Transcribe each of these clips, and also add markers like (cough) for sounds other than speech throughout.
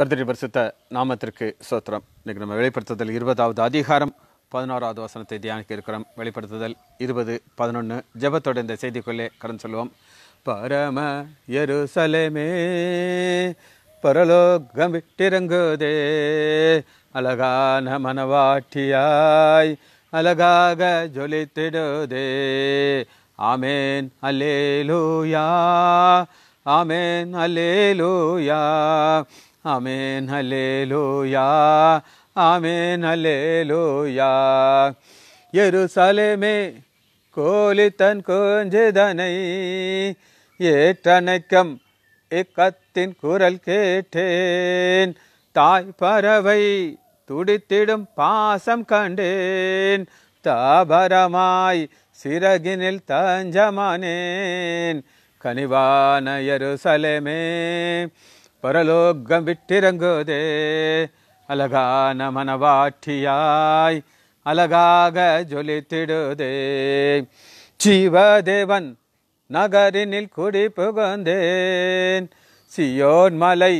கர்த்தரி பரிசுத்த நாமத்திற்கு சோத்திரம் இன்றைக்கு நம்ம வெளிப்படுத்துதல் இருபதாவது அதிகாரம் பதினோராவது வசனத்தை தியானிக்க இருக்கிறோம் வெளிப்படுத்துதல் இருபது பதினொன்று ஜபத்தோட இந்த செய்திக்குள்ளே கடன் சொல்லுவோம் பரம எருசலேமே பரலோகம் விட்டிறங்குதே அழகான மனவாட்டியாய் அழகாக ஜொலித்திடுதே ஆமேன் அலேலூயா ஆமேன் அலேலூயா ആമേൻ ഹലേലൂയാ ആമേൻ ഹലേലൂയാ எருசலேமே கோலித்தன் கொஞ்சிதனை ஏற்றணைக்கம் இக்கத்தின் குரல் கேட்டேன் தாய் பறவை துடித்திடும் பாசம் கண்டேன் தாபரமாய் சிறகினில் தஞ்சமானேன் கனிவான எருசலேமே பரலோகம் விட்டிறங்குதே அழகான மனவாட்டியாய் அழகாக ஜொலித்திடுதே சிவதேவன் நகரினில் குடி புகுந்தேன் சியோன் மலை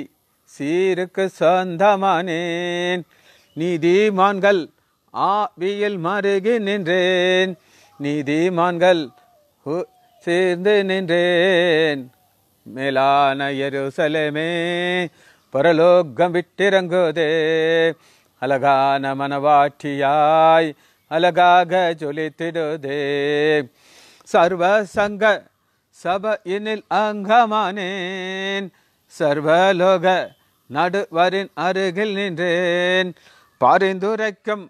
சீருக்கு சொந்தமானேன் நீதிமான்கள் ஆவியில் மருகி நின்றேன் நீதிமான்கள் சேர்ந்து நின்றேன் மேலான எருசலமே பரலோகம் விட்டிறங்குதே அழகான மனவாட்டியாய் அழகாக ஜொலித்திடுதே சர்வ சங்க சபையினில் அங்கமானேன் சர்வலோக நடுவரின் அருகில் நின்றேன் பரிந்துரைக்கும்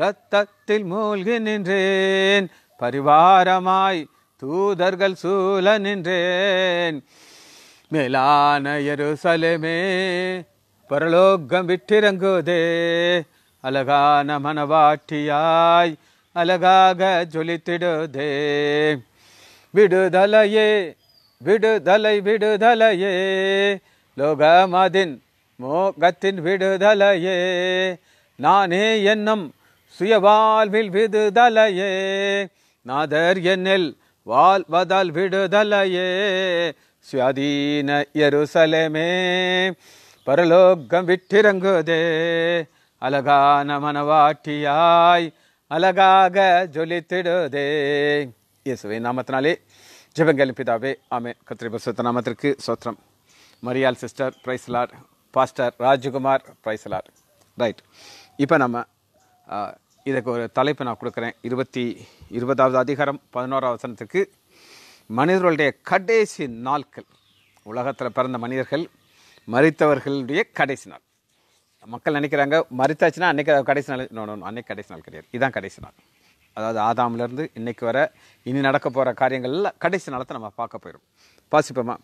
இரத்தத்தில் மூழ்கி நின்றேன் பரிவாரமாய் தூதர்கள் சூழ நின்றேன் மேலான எருசலேமே பரலோகம் விற்றிறங்குதே அழகான மனவாட்டியாய் அழகாக ஜொலித்திடுதே விடுதலையே விடுதலை விடுதலையே லோகமதின் மோகத்தின் விடுதலையே நானே என்னும் சுயவாழ்வில் விடுதலையே நாதர் என்னில் வாழ்வதால் விடுதலையே ஸ்வாதீன எருசலமே பரலோகம் விட்டிறங்குதே அழகான மனவாட்டியாய் அழகாக ஜொலித்திடுதே இயேசுவை நாமத்தினாலே ஜெபங்கல் பிதாவே ஆமே கத்திரிபசுத்த நாமத்திற்கு சோத்திரம் மரியால் sister praise the lord pastor Rajkumar praise the lord right இப்போ நம்ம இதுக்கு ஒரு தலைப்பு நான் கொடுக்குறேன் இருபத்தி இருபதாவது அதிகாரம் வசனத்துக்கு மனிதர்களுடைய கடைசி நாட்கள் உலகத்தில் பிறந்த மனிதர்கள் மறித்தவர்களுடைய கடைசி நாள் மக்கள் நினைக்கிறாங்க மறித்தாச்சுன்னா அன்றைக்கி கடைசி நாள் அன்னைக்கு கடைசி நாள் கிடையாது இதுதான் கடைசி நாள் அதாவது ஆதாம்லேருந்து இன்னைக்கு வர இனி நடக்க போகிற காரியங்களில் கடைசி நாளத்தை நம்ம பார்க்க போயிடும் வாசிப்போமா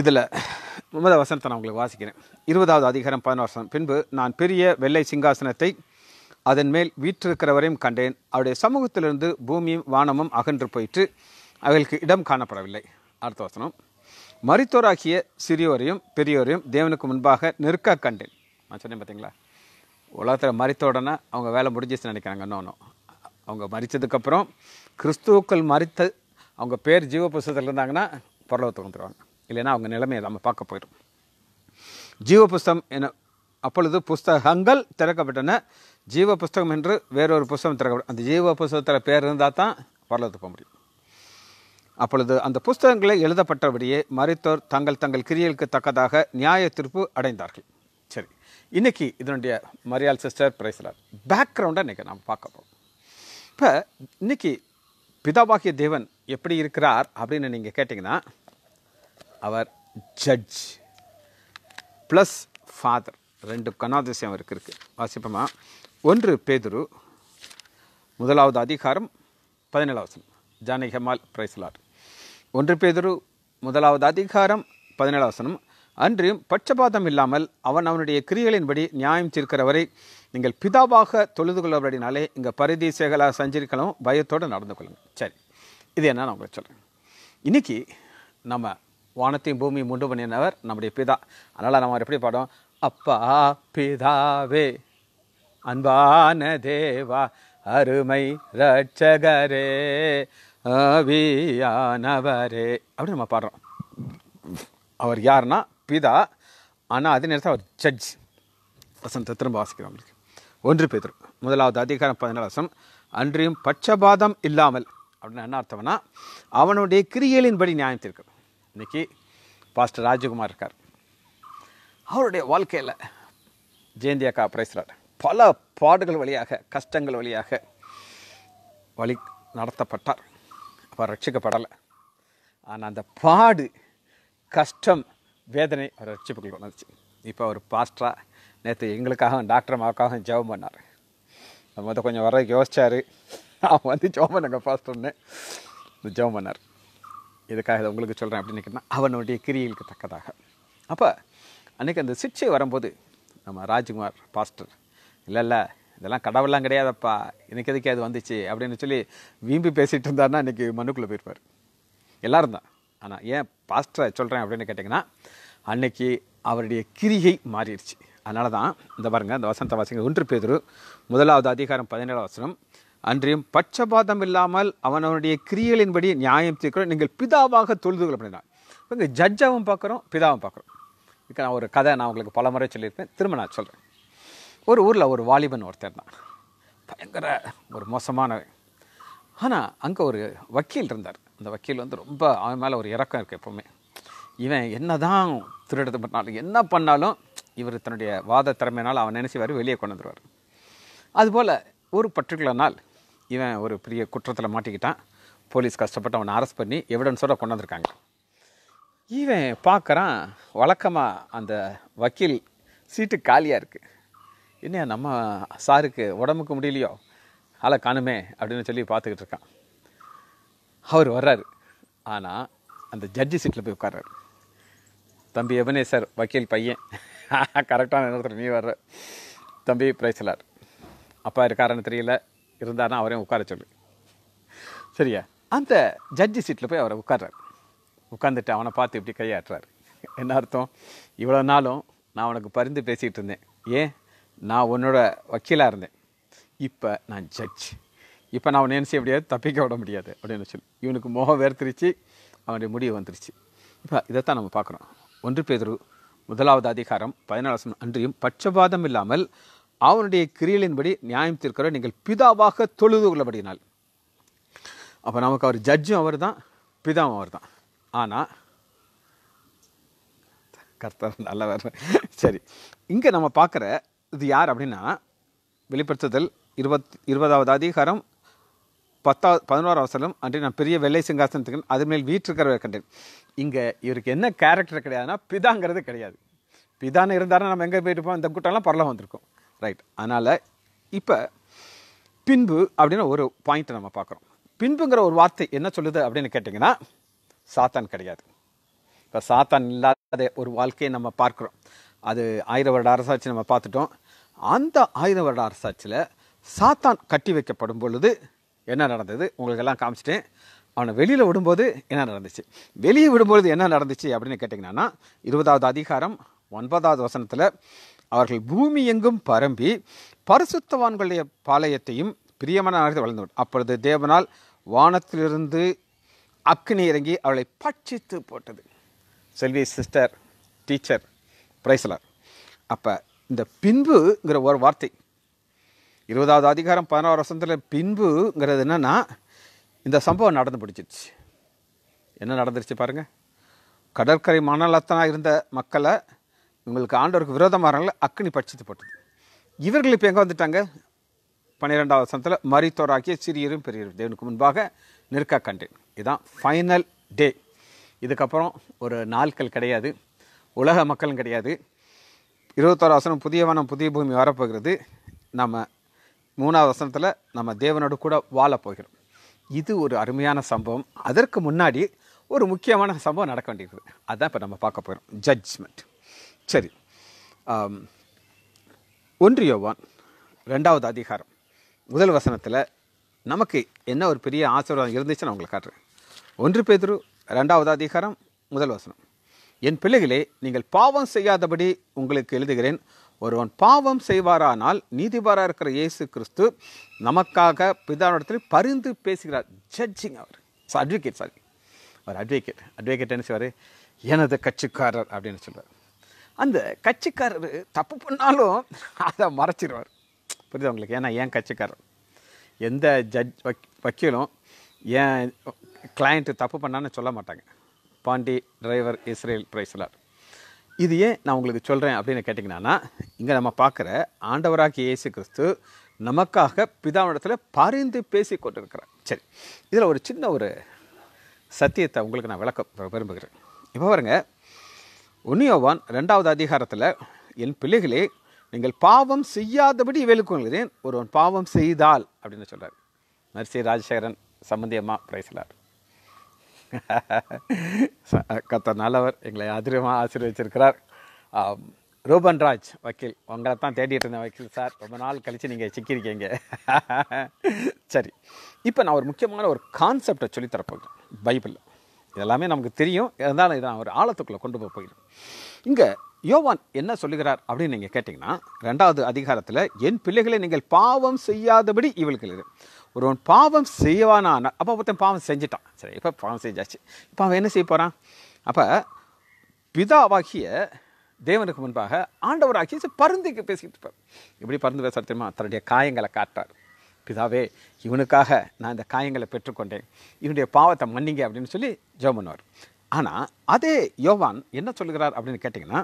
இதில் முதல் வசனத்தை நான் உங்களுக்கு வாசிக்கிறேன் இருபதாவது அதிகாரம் பதினோரு வருஷம் பின்பு நான் பெரிய வெள்ளை சிங்காசனத்தை அதன் மேல் வீற்றிருக்கிறவரையும் கண்டேன் அவருடைய சமூகத்திலிருந்து பூமியும் வானமும் அகன்று போயிட்டு அவர்களுக்கு இடம் காணப்படவில்லை அடுத்த வசனம் மருத்துவராகிய சிறியோரையும் பெரியோரையும் தேவனுக்கு முன்பாக நெருக்க கண்டேன் நான் சொன்னேன் பார்த்தீங்களா உலகத்தில் மறித்தோடனே அவங்க வேலை முடிஞ்சிச்சுன்னு நினைக்கிறாங்க ஒன்றும் அவங்க மறித்ததுக்கப்புறம் கிறிஸ்துவுக்கள் மறித்த அவங்க பேர் ஜீவ புஸ்தகத்தில் இருந்தாங்கன்னா பரலோகத்துக்கு வந்துடுவாங்க இல்லைன்னா அவங்க நிலைமையை நம்ம பார்க்க போயிடும் ஜீவ புஸ்தகம் என அப்பொழுது புஸ்தகங்கள் திறக்கப்பட்டன ஜீவ புஸ்தகம் என்று வேறொரு புஸ்தகம் திறக்கப்படும் அந்த ஜீவ புஸ்தகத்தில் பேர் இருந்தால் தான் பரலோகத்துக்கு போக முடியும் அப்பொழுது அந்த புஸ்தகங்களை எழுதப்பட்டபடியே மறைத்தோர் தங்கள் தங்கள் கிரியலுக்கு தக்கதாக நியாய தீர்ப்பு அடைந்தார்கள் சரி இன்றைக்கி இதனுடைய மரியாள் சிஸ்டர் பிரைஸ்லர் பேக்ரவுண்டை இன்றைக்கி நாம் பார்க்க போகிறோம் இப்போ இன்றைக்கி பிதாபாகிய தேவன் எப்படி இருக்கிறார் அப்படின்னு நீங்கள் கேட்டிங்கன்னா அவர் ஜட்ஜ் ப்ளஸ் ஃபாதர் ரெண்டு கணாதிசயம் அவருக்கு இருக்குது வாசிப்பமா ஒன்று பேதுரு முதலாவது அதிகாரம் பதினேழாவது ஜானகிமால் பிரைஸ்லார் ஒன்று பேதொரு முதலாவது அதிகாரம் பதினேழாம் வசனம் பட்சபாதம் இல்லாமல் அவன் அவனுடைய கிரிகளின்படி நியாயம் தீர்க்கிறவரை நீங்கள் பிதாவாக தொழுது கொள்ளபடினாலே இங்கே பரிதி சேகலாக சஞ்சரிக்கலாம் பயத்தோடு நடந்து கொள்ளுங்கள் சரி இது என்ன நான் உங்களுக்கு சொல்கிறேன் இன்றைக்கி நம்ம வானத்தையும் பூமியும் முண்டு பண்ணினவர் நம்முடைய பிதா அதனால் நம்ம எப்படி பாடம் அப்பா பிதாவே அன்பான தேவா அருமை ரட்சகரே அவியானவரே அப்படின்னு நம்ம பாடுறோம் அவர் யார்னா பிதா ஆனால் அதே நேரத்தில் அவர் ஜட்ஜ் வசனத்தை திரும்ப வாசிக்கிறோம் அவங்களுக்கு ஒன்று பேதர் முதலாவது அதிகாரம் பதினாலு வருஷம் அன்றியும் பட்சபாதம் இல்லாமல் அப்படின்னு என்ன அர்த்தம்னா அவனுடைய கிரியலின்படி நியாயம் தீர்க்கும் இன்றைக்கி பாஸ்டர் ராஜகுமார் இருக்கார் அவருடைய வாழ்க்கையில் ஜெயந்தி அக்கா பிரைஸ்ரார் பல பாடுகள் வழியாக கஷ்டங்கள் வழியாக வழி நடத்தப்பட்டார் அப்போ ரட்சிக்கப்படலை ஆனால் அந்த பாடு கஷ்டம் வேதனை அவர் ரட்சிப்புகள் உணர்ந்துச்சு இப்போ அவர் பாஸ்டராக நேற்று எங்களுக்காகவும் டாக்டர் அம்மாவுக்காகவும் ஜெபம் பண்ணார் மொதல் கொஞ்சம் வர யோசிச்சார் அவன் வந்து ஜெபம் பண்ணுங்க பாஸ்டர்னு ஜெபம் பண்ணார் இதுக்காக உங்களுக்கு சொல்கிறேன் அப்படின்னு நினைக்கிறேன்னா அவனுடைய கிரியலுக்கு தக்கதாக அப்போ அன்றைக்கி அந்த சிகிச்சை வரும்போது நம்ம ராஜ்குமார் பாஸ்டர் இல்லை இல்லை இதெல்லாம் கடவுள்லாம் கிடையாதப்பா எனக்கு எதுக்கே அது வந்துச்சு அப்படின்னு சொல்லி வீம்பி பேசிகிட்டு இருந்தார்னா இன்றைக்கி மண்ணுக்குள்ளே போயிருப்பார் எல்லோரும் தான் ஆனால் ஏன் பாஸ்டரை சொல்கிறேன் அப்படின்னு கேட்டிங்கன்னா அன்றைக்கி அவருடைய கிரிகை மாறிடுச்சு அதனால தான் இந்த பாருங்கள் இந்த வசந்த வாசிங்க ஒன்று பேதரு முதலாவது அதிகாரம் பதினேழு வசனம் அன்றையும் பட்சபாதம் இல்லாமல் அவன் அவனுடைய கிரியலின்படி நியாயம் தீர்க்கிறோம் நீங்கள் பிதாவாக தொழுதுகள் அப்படின்னா இப்போ ஜட்ஜாவும் பார்க்குறோம் பிதாவும் பார்க்குறோம் இதுக்கு நான் ஒரு கதை நான் உங்களுக்கு பல முறை சொல்லியிருப்பேன் திரும்ப நான் சொல்கிறேன் ஒரு ஊரில் ஒரு வாலிபன் ஒருத்தர் தான் பயங்கர ஒரு மோசமான ஆனால் அங்கே ஒரு வக்கீல் இருந்தார் அந்த வக்கீல் வந்து ரொம்ப அவன் மேலே ஒரு இறக்கம் இருக்குது எப்போவுமே இவன் என்ன தான் திருடது பண்ணாலும் என்ன பண்ணாலும் இவர் தன்னுடைய வாத திறமையினால் அவன் நினைச்சிவார் வெளியே கொண்டு வந்துடுவார் அதுபோல் ஒரு பர்டிகுலர் நாள் இவன் ஒரு பெரிய குற்றத்தில் மாட்டிக்கிட்டான் போலீஸ் கஷ்டப்பட்டு அவனை அரெஸ்ட் பண்ணி எவிடன்ஸோடு கொண்டு வந்திருக்காங்க இவன் பார்க்குறான் வழக்கமாக அந்த வக்கீல் சீட்டு காலியாக இருக்குது என்னையா நம்ம சாருக்கு உடம்புக்கு முடியலையோ ஆளை காணுமே அப்படின்னு சொல்லி பார்த்துக்கிட்டு இருக்கான் அவர் வர்றாரு ஆனால் அந்த ஜட்ஜி சீட்டில் போய் உட்கார்றாரு தம்பி எவனே சார் வக்கீல் பையன் கரெக்டான (laughs) நேரத்தில் நீ வர்ற தம்பி பிரைசலார் அப்பா இருக்காருன்னு தெரியல இருந்தாருன்னா அவரையும் உட்கார சொல்லு சரியா அந்த ஜட்ஜி சீட்டில் போய் அவரை உட்கார்றாரு உட்காந்துட்டு அவனை பார்த்து இப்படி கையாட்டுறாரு என்ன அர்த்தம் இவ்வளோ நாளும் நான் அவனுக்கு பரிந்து பேசிகிட்டு இருந்தேன் ஏன் நான் உன்னோட வக்கீலாக இருந்தேன் இப்போ நான் ஜட்ஜ் இப்போ நான் அவனை செய்ய முடியாது தப்பிக்க விட முடியாது அப்படின்னு சொல்லி இவனுக்கு முகம் வேர்த்திருச்சு அவனுடைய முடிவு வந்துருச்சு இப்போ இதைத்தான் நம்ம பார்க்குறோம் ஒன்று பேதரு முதலாவது அதிகாரம் பதினாலு அன்றியும் பட்சபாதம் இல்லாமல் அவனுடைய கிரியலின்படி நியாயம் தீர்க்கிற நீங்கள் பிதாவாக தொழுது உள்ளபடினால் அப்போ நமக்கு அவர் ஜட்ஜும் அவர் தான் பிதாவும் அவர் தான் ஆனால் கர்த்தர் நல்லவர் சரி இங்கே நம்ம பார்க்குற இது யார் அப்படின்னா வெளிப்படுத்துதல் இருபத் இருபதாவது அதிகாரம் பத்தாவது பதினோராவது வசனம் அன்று நான் பெரிய வெள்ளை சிங்காசனத்துக்கு அது மேல் வீட்டிருக்கிறவரை கண்டேன் இங்கே இவருக்கு என்ன கேரக்டர் கிடையாதுன்னா பிதாங்கிறது கிடையாது பிதான்னு இருந்தாலும் நம்ம எங்கே போவோம் இந்த கூட்டம்லாம் பரலம் வந்திருக்கோம் ரைட் அதனால் இப்போ பின்பு அப்படின்னு ஒரு பாயிண்ட்டை நம்ம பார்க்குறோம் பின்புங்கிற ஒரு வார்த்தை என்ன சொல்லுது அப்படின்னு கேட்டிங்கன்னா சாத்தான் கிடையாது இப்போ சாத்தான் இல்லாத ஒரு வாழ்க்கையை நம்ம பார்க்குறோம் அது ஆயிரம் வருட அரசாட்சி நம்ம பார்த்துட்டோம் அந்த ஆயுத வருட அரசாட்சியில் சாத்தான் கட்டி வைக்கப்படும் பொழுது என்ன நடந்தது உங்களுக்கெல்லாம் காமிச்சிட்டேன் அவனை வெளியில் விடும்போது என்ன நடந்துச்சு வெளியே விடும்பொழுது என்ன நடந்துச்சு அப்படின்னு கேட்டிங்கன்னா இருபதாவது அதிகாரம் ஒன்பதாவது வசனத்தில் அவர்கள் பூமி எங்கும் பரம்பி பரிசுத்தவான்களுடைய பாளையத்தையும் பிரியமான நகரத்தை வளர்ந்து அப்பொழுது தேவனால் வானத்திலிருந்து அக்னி இறங்கி அவளை பட்சித்து போட்டது செல்வி சிஸ்டர் டீச்சர் பிரைஸ்லர் அப்போ இந்த பின்புங்கிற ஒரு வார்த்தை இருபதாவது அதிகாரம் பதினாறு வருஷத்தில் பின்புங்கிறது என்னென்னா இந்த சம்பவம் நடந்து பிடிச்சிருச்சு என்ன நடந்துருச்சு பாருங்கள் கடற்கரை மணலத்தனாக இருந்த மக்களை இவங்களுக்கு ஆண்டவருக்கு விரோதமாகனால அக்னி பட்சித்துப்பட்டது இவர்கள் இப்போ எங்கே வந்துட்டாங்க பன்னிரெண்டாவது வருஷத்தில் மரித்தோராக்கிய சிறியரும் பெரியரும் தேவனுக்கு முன்பாக நிற்க கண்டேன் இதுதான் ஃபைனல் டே இதுக்கப்புறம் ஒரு நாட்கள் கிடையாது உலக மக்களும் கிடையாது இருபத்தாறு வசனம் புதிய வனம் புதிய பூமி வரப்போகிறது நம்ம மூணாவது வசனத்தில் நம்ம தேவனோடு கூட வாழப்போகிறோம் இது ஒரு அருமையான சம்பவம் அதற்கு முன்னாடி ஒரு முக்கியமான சம்பவம் நடக்க வேண்டியிருக்குது அதுதான் இப்போ நம்ம பார்க்க போகிறோம் ஜட்ஜ்மெண்ட் சரி ஒன்று யோவான் ரெண்டாவது அதிகாரம் முதல் வசனத்தில் நமக்கு என்ன ஒரு பெரிய ஆசீர்வாதம் இருந்துச்சுன்னு அவங்களை காட்டுறேன் ஒன்று பேதரு ரெண்டாவது அதிகாரம் முதல் வசனம் என் பிள்ளைகளே நீங்கள் பாவம் செய்யாதபடி உங்களுக்கு எழுதுகிறேன் ஒருவன் பாவம் செய்வாரானால் நீதிபாராக இருக்கிற இயேசு கிறிஸ்து நமக்காக பிதாவிடத்தில் பரிந்து பேசுகிறார் ஜட்ஜிங் அவர் அட்வொகேட் சாரி அவர் அட்வொகேட் அட்வொகேட் என்ன செய்வார் எனது கட்சிக்காரர் அப்படின்னு சொல்வார் அந்த கட்சிக்காரர் தப்பு பண்ணாலும் அதை மறைச்சிடுவார் புரியுது உங்களுக்கு ஏன்னா ஏன் கட்சிக்காரர் எந்த ஜட்ஜ் வக்கீலும் ஏன் கிளைண்ட்டு தப்பு பண்ணான்னு சொல்ல மாட்டாங்க பாண்டி டிரைவர் இஸ்ரேல் பிரைஸ்லார் இது ஏன் நான் உங்களுக்கு சொல்கிறேன் அப்படின்னு கேட்டிங்கன்னா இங்கே நம்ம பார்க்குற ஆண்டவராகி இயேசு கிறிஸ்து நமக்காக பிதாவிடத்தில் பரிந்து பேசி கொண்டிருக்கிறார் சரி இதில் ஒரு சின்ன ஒரு சத்தியத்தை உங்களுக்கு நான் விளக்க விரும்புகிறேன் இப்போ பாருங்கள் உன்னியோவான் ரெண்டாவது அதிகாரத்தில் என் பிள்ளைகளே நீங்கள் பாவம் செய்யாதபடி வேலுக்குங்கிறேன் ஒருவன் பாவம் செய்தால் அப்படின்னு சொல்கிறார் மரிசி ராஜசேகரன் சம்பந்தியம்மா பிரைசலார் கத்த நல்லவர் எங்களை அதிரமாக ஆசீர்வச்சிருக்கிறார் ரூபன் ராஜ் வக்கீல் உங்களை தான் தேடிட்டு இருந்தேன் வக்கீல் சார் ரொம்ப நாள் கழித்து நீங்கள் சிக்கியிருக்கீங்க சரி இப்போ நான் ஒரு முக்கியமான ஒரு கான்செப்டை சொல்லித்தரப்போகிறேன் பைபிளில் இதெல்லாமே நமக்கு தெரியும் இருந்தாலும் இதை நான் ஒரு ஆழத்துக்குள்ளே கொண்டு போக போகிறேன் இங்கே யோவான் என்ன சொல்லுகிறார் அப்படின்னு நீங்கள் கேட்டிங்கன்னா ரெண்டாவது அதிகாரத்தில் என் பிள்ளைகளை நீங்கள் பாவம் செய்யாதபடி இவளுக்கு ஒருவன் பாவம் செய்வானான அப்போ ஒருத்தன் பாவம் செஞ்சிட்டான் சரி இப்போ பாவம் செஞ்சாச்சு இப்போ அவன் என்ன செய்ய போகிறான் அப்போ பிதாவாகிய தேவனுக்கு முன்பாக ஆண்டவராகிய பருந்திக்கு பேசிக்கிட்டு இருப்பார் எப்படி பருந்து பேச தெரியுமா தன்னுடைய காயங்களை காட்டார் பிதாவே இவனுக்காக நான் இந்த காயங்களை பெற்றுக்கொண்டேன் இவனுடைய பாவத்தை மன்னிங்க அப்படின்னு சொல்லி ஜோ பண்ணுவார் ஆனால் அதே யோவான் என்ன சொல்கிறார் அப்படின்னு கேட்டிங்கன்னா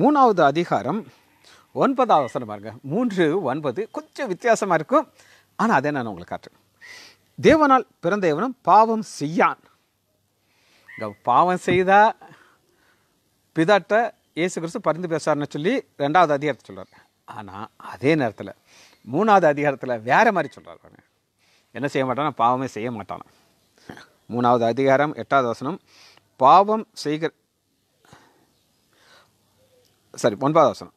மூணாவது அதிகாரம் ஒன்பதாவது வசனம் பாருங்க மூன்று ஒன்பது கொஞ்சம் வித்தியாசமாக இருக்கும் ஆனால் அதை நான் உங்களுக்கு காட்டுறேன் தேவனால் பிறந்த எவனும் பாவம் செய்யான் இந்த பாவம் செய்தா பிதாட்ட இயேசு கிறிஸ்து பரிந்து பேசார்னு சொல்லி ரெண்டாவது அதிகாரத்தை சொல்கிறார் ஆனால் அதே நேரத்தில் மூணாவது அதிகாரத்தில் வேறு மாதிரி சொல்கிறார் பாருங்க என்ன செய்ய மாட்டானா பாவமே செய்ய மாட்டானா மூணாவது அதிகாரம் எட்டாவது வசனம் பாவம் செய்கிற சாரி ஒன்பதாவது வசனம்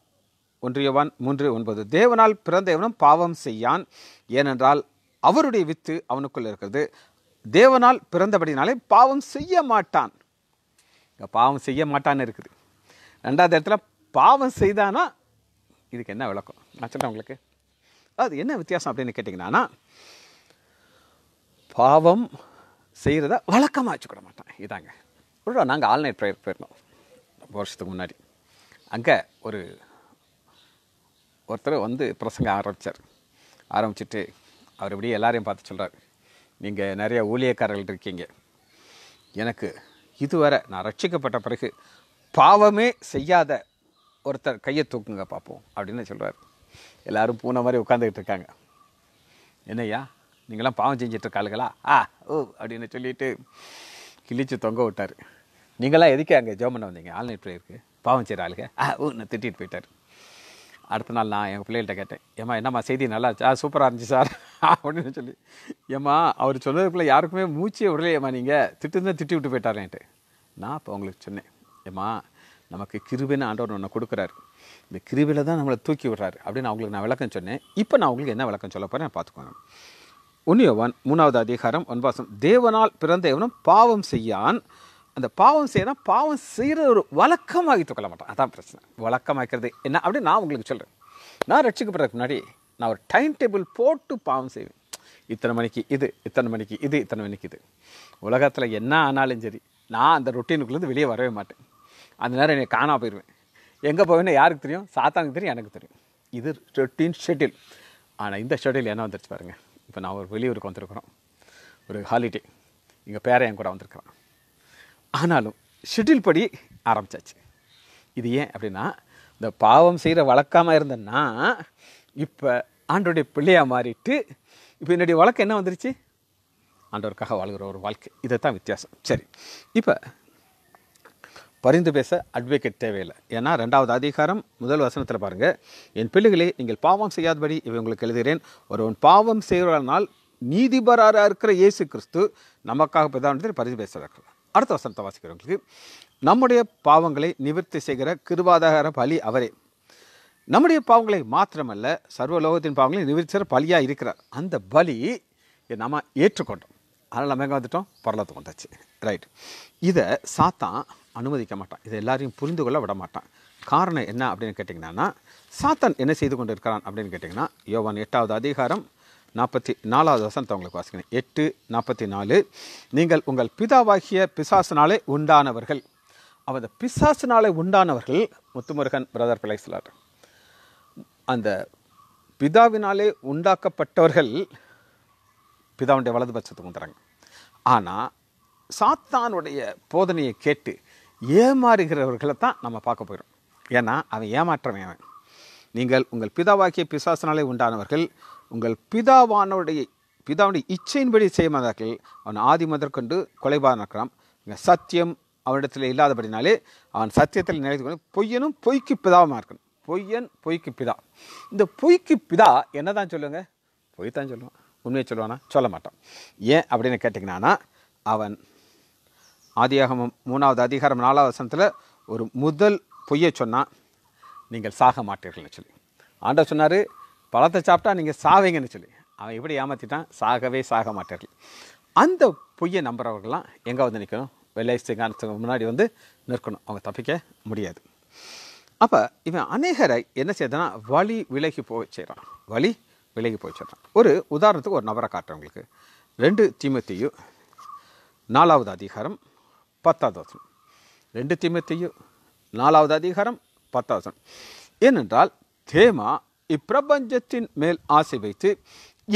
ஒன்றியவான் மூன்று ஒன்பது தேவனால் பிறந்த எவனும் பாவம் செய்யான் ஏனென்றால் அவருடைய வித்து அவனுக்குள் இருக்கிறது தேவனால் பிறந்தபடினாலே பாவம் செய்ய மாட்டான் இங்கே பாவம் செய்ய மாட்டான்னு இருக்குது ரெண்டாவது இடத்துல பாவம் செய்தானா இதுக்கு என்ன விளக்கம் நான் சொல்கிறேன் உங்களுக்கு அது என்ன வித்தியாசம் அப்படின்னு கேட்டிங்கன்னா பாவம் செய்கிறத வழக்கமாக வச்சுக்கிட மாட்டேன் இதாங்க நாங்கள் ஆல்நைட் ப்ரேயர் போயிருந்தோம் வருஷத்துக்கு முன்னாடி அங்கே ஒரு ஒருத்தர் வந்து பிரசங்க ஆரம்பித்தார் ஆரம்பிச்சுட்டு அவர் இப்படியே எல்லாரையும் பார்த்து சொல்கிறார் நீங்கள் நிறைய ஊழியக்காரர்கள் இருக்கீங்க எனக்கு இதுவரை நான் ரட்சிக்கப்பட்ட பிறகு பாவமே செய்யாத ஒருத்தர் கையை தூக்குங்க பார்ப்போம் அப்படின்னு சொல்கிறார் எல்லோரும் பூனை மாதிரி உட்காந்துக்கிட்டு இருக்காங்க என்னையா நீங்களாம் பாவம் செஞ்சிட்ருக்காளுங்களா ஆ ஓ அப்படின்னு சொல்லிட்டு கிழிச்சு தொங்க விட்டார் நீங்களாம் எதுக்கே அங்கே ஜோமன் வந்தீங்க ஆன்லைன் ப்ரேயருக்கு பாவம் செய்கிற ஆளுங்க ஆ ஓ நான் திட்டிகிட்டு போயிட்டார் அடுத்த நாள் நான் எங்கள் பிள்ளைகள்கிட்ட கேட்டேன் ஏம்மா என்னம்மா செய்தி நல்லா ஆ சூப்பராக இருந்துச்சு சார் (laughs) அப்படின்னு சொல்லி ஏம்மா அவர் சொன்னதுக்குள்ளே யாருக்குமே மூச்சே விடலையம்மா நீங்கள் திட்டு தான் திட்டி விட்டு போயிட்டாரேன்ட்டு நான் இப்போ உங்களுக்கு சொன்னேன் ஏம்மா நமக்கு கிருபின்னு ஆண்டவர் ஒன்று கொடுக்குறாரு இந்த கிருபியில் தான் நம்மளை தூக்கி விடுறாரு அப்படின்னு அவங்களுக்கு நான் விளக்கம் சொன்னேன் இப்போ நான் அவங்களுக்கு என்ன விளக்கம் சொல்ல போகிறேன் பார்த்துக்கோங்க ஒன்னியவன் மூணாவது அதிகாரம் ஒன்பாசம் தேவனால் பிறந்த எவனும் பாவம் செய்யான் அந்த பாவம் செய்யணும் பாவம் செய்கிற ஒரு வழக்கமாகி கொள்ள மாட்டோம் அதான் பிரச்சனை வழக்கமாக்கிறது என்ன அப்படின்னு நான் உங்களுக்கு சொல்கிறேன் நான் ரட்சிக்கப்படுறதுக்கு முன்னாடி நான் ஒரு டைம் டேபிள் போட்டு பாவம் செய்வேன் இத்தனை மணிக்கு இது இத்தனை மணிக்கு இது இத்தனை மணிக்கு இது உலகத்தில் என்ன ஆனாலும் சரி நான் அந்த ரொட்டீனுக்குள்ளேருந்து வெளியே வரவே மாட்டேன் அந்த நேரம் என்னை காணா போயிடுவேன் எங்கே போவேன்னு யாருக்கு தெரியும் சாத்தானுக்கு தெரியும் எனக்கு தெரியும் இது ரொட்டீன் ஷெட்யூல் ஆனால் இந்த ஷெட்யூல் என்ன வந்துருச்சு பாருங்கள் இப்போ நான் ஒரு வெளியூருக்கு வந்திருக்கிறோம் ஒரு ஹாலிடே எங்கள் பேர என் கூட வந்திருக்கிறேன் ஆனாலும் ஷெட்யூல் படி ஆரம்பித்தாச்சு இது ஏன் அப்படின்னா இந்த பாவம் செய்கிற வழக்காமல் இருந்தேன்னா இப்போ ஆண்டோடைய பிள்ளையாக மாறிட்டு இப்போ என்னுடைய வழக்கம் என்ன வந்துருச்சு ஆண்டோருக்காக வாழ்கிற ஒரு வாழ்க்கை இதை தான் வித்தியாசம் சரி இப்போ பரிந்து பேச அட்வொகேட் தேவையில்லை ஏன்னா ரெண்டாவது அதிகாரம் முதல் வசனத்தில் பாருங்கள் என் பிள்ளைகளே நீங்கள் பாவம் செய்யாதபடி இவை உங்களுக்கு எழுதுகிறேன் ஒருவன் பாவம் செய்கிறனால் நீதிபராக இருக்கிற இயேசு கிறிஸ்து நமக்காக பிதாண்டத்தில் பரிந்து பேசுகிறார்கள் அடுத்த வசனத்தை வாசிக்கிறவங்களுக்கு நம்முடைய பாவங்களை நிவர்த்தி செய்கிற கிருபாதார பலி அவரே நம்முடைய பாவங்களை மாத்திரமல்ல சர்வலோகத்தின் பாவங்களை நிவர்த்தி செய்கிற பலியாக இருக்கிறார் அந்த பலி நம்ம ஏற்றுக்கொண்டோம் அதனால் நம்ம எங்கே வந்துட்டோம் பரலத்தை கொண்டாச்சு ரைட் இதை சாத்தான் அனுமதிக்க மாட்டான் இதை எல்லாரையும் புரிந்து கொள்ள விட மாட்டான் காரணம் என்ன அப்படின்னு கேட்டிங்கன்னா சாத்தான் என்ன செய்து கொண்டு இருக்கிறான் அப்படின்னு கேட்டிங்கன்னா யோவான் எட்டாவது அதிகாரம் நாற்பத்தி நாலாவது வசனத்தை உங்களுக்கு வாசிக்கிறேன் எட்டு நாற்பத்தி நாலு நீங்கள் உங்கள் பிதாவாகிய பிசாசினாலே உண்டானவர்கள் அந்த பிசாசினாலே உண்டானவர்கள் முத்துமுருகன் பிரதர் பிள்ளை சொல்லார் அந்த பிதாவினாலே உண்டாக்கப்பட்டவர்கள் பிதாவுடைய வலதுபட்சத்துக்கு வந்துறாங்க ஆனால் சாத்தானுடைய போதனையை கேட்டு ஏமாறுகிறவர்களை தான் நம்ம பார்க்க போயிடும் ஏன்னா அவன் ஏமாற்றமே அவன் நீங்கள் உங்கள் பிதாவாக்கிய பிசாசனாலே உண்டானவர்கள் உங்கள் பிதாவானுடைய பிதாவுடைய இச்சையின்படி செய்யமாதார்கள் அவன் ஆதி முதற்கொண்டு கொலைபாதனாக்கிறான் சத்தியம் அவனிடத்தில் இல்லாதபடினாலே அவன் சத்தியத்தில் நினைத்து கொண்டு பொய்யனும் பொய்க்கு பிதாவமாக இருக்கணும் பொய்யன் பொய்க்கு பிதா இந்த பொய்க்கு பிதா என்ன தான் சொல்லுங்க பொய் தான் சொல்லுவான் உண்மையை சொல்லுவானா சொல்ல மாட்டான் ஏன் அப்படின்னு கேட்டிங்கன்னா அவன் ஆதியாகமம் மூணாவது அதிகாரம் நாலாவது வசனத்தில் ஒரு முதல் பொய்யை சொன்னால் நீங்கள் சாக மாட்டீர்கள்னு சொல்லி ஆண்டவர் சொன்னார் பழத்தை சாப்பிட்டா நீங்கள் சாவீங்கன்னு சொல்லி அவன் எப்படி ஏமாற்றிட்டான் சாகவே சாக மாட்டார்கள் அந்த பொய்யை நம்புறவர்கள்லாம் எங்கே வந்து நிற்கணும் வெள்ளை சிங்கானத்துக்கு முன்னாடி வந்து நிற்கணும் அவங்க தப்பிக்க முடியாது அப்போ இவன் அநேகரை என்ன செய்தனா வழி விலகி போய் செய்கிறான் வழி விலகி போய் செய்கிறான் ஒரு உதாரணத்துக்கு ஒரு நபரை காட்டுறவங்களுக்கு ரெண்டு திமுத்தியு நாலாவது அதிகாரம் பத்தாவது வசனம் ரெண்டு திமுத்தியு நாலாவது அதிகாரம் பத்தாவது வசனம் ஏனென்றால் தேமா இப்பிரபஞ்சத்தின் மேல் ஆசை வைத்து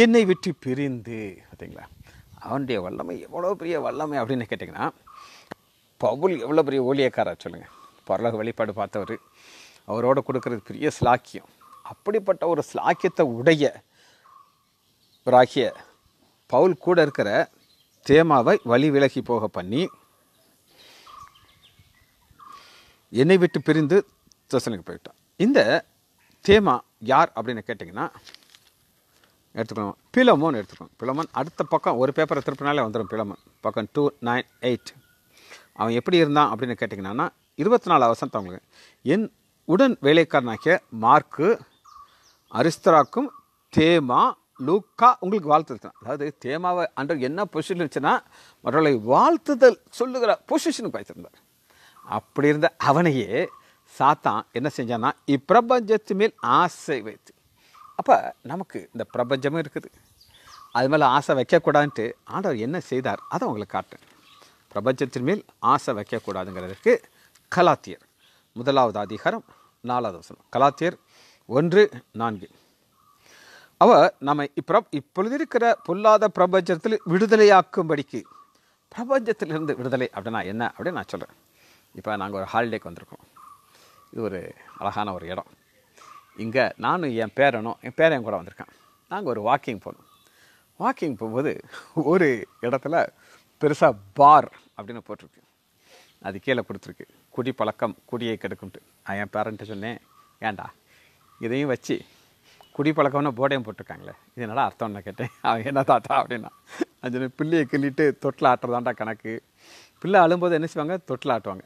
என்னை விட்டு பிரிந்து பார்த்தீங்களா அவனுடைய வல்லமை எவ்வளோ பெரிய வல்லமை அப்படின்னு கேட்டிங்கன்னா பவுல் எவ்வளோ பெரிய ஓலியக்காரா சொல்லுங்கள் பரலக வழிபாடு பார்த்தவர் அவரோட கொடுக்கறது பெரிய ஸ்லாக்கியம் அப்படிப்பட்ட ஒரு ஸ்லாக்கியத்தை உடைய ஆகிய பவுல் கூட இருக்கிற தேமாவை வழி விலகி போக பண்ணி என்னை விட்டு பிரிந்து தசனுக்கு போயிட்டான் இந்த தேமா யார் அப்படின்னு கேட்டிங்கன்னா எடுத்துக்கணும் பிலமோன் எடுத்துக்கணும் பிலமோன் அடுத்த பக்கம் ஒரு பேப்பரை திருப்பினாலே வந்துடும் பிலமன் பக்கம் டூ நைன் எயிட் அவன் எப்படி இருந்தான் அப்படின்னு கேட்டிங்கன்னா இருபத்தி நாலு அவசரத்தை அவங்களுக்கு என் உடன் வேலைக்காரனாகிய மார்க்கு அரிஸ்தராக்கும் தேமா லூக்கா உங்களுக்கு வாழ்த்துதான் அதாவது தேமாவை அன்று என்ன பொசிஷன் இருந்துச்சுன்னா மற்றவர்களை வாழ்த்துதல் சொல்லுகிற பொசிஷனுக்கு வைத்திருந்தார் அப்படி இருந்த அவனையே சாத்தான் என்ன செஞ்சான்னா இப்பிரபஞ்சத்து மேல் ஆசை வைத்து அப்போ நமக்கு இந்த பிரபஞ்சமும் இருக்குது அது மேலே ஆசை வைக்கக்கூடாதுன்ட்டு ஆண்டவர் என்ன செய்தார் அதை உங்களுக்கு காட்டுறேன் பிரபஞ்சத்தின் மேல் ஆசை வைக்கக்கூடாதுங்கிறதுக்கு கலாத்தியர் முதலாவது அதிகாரம் நாலாவது வசனம் கலாத்தியர் ஒன்று நான்கு அவள் நம்ம இப்ர இப்பொழுது இருக்கிற பொல்லாத பிரபஞ்சத்தில் விடுதலையாக்கும்படிக்கு பிரபஞ்சத்திலிருந்து விடுதலை அப்படின்னா என்ன அப்படின்னு நான் சொல்கிறேன் இப்போ நாங்கள் ஒரு ஹாலிடேக்கு வந்திருக்கோம் இது ஒரு அழகான ஒரு இடம் இங்கே நானும் என் பேரனும் என் பேரன் கூட வந்திருக்கேன் நாங்கள் ஒரு வாக்கிங் போனோம் வாக்கிங் போகும்போது ஒரு இடத்துல பெருசாக பார் அப்படின்னு போட்டிருக்கு அது கீழே கொடுத்துருக்கு குடி பழக்கம் குடியை கெடுக்கும்ட்டு நான் என் பேரண்ட்டு சொன்னேன் ஏண்டா இதையும் வச்சு குடி பழக்கம்னு போர்டையும் போட்டிருக்காங்களே இது என்னடா நான் கேட்டேன் அவன் என்ன தாத்தா அப்படின்னா அஞ்சு பிள்ளையை கிள்ளிட்டு தொட்டில் ஆட்டுறதாண்டா கணக்கு பிள்ளை அழும்போது என்ன செய்வாங்க தொட்டில் ஆட்டுவாங்க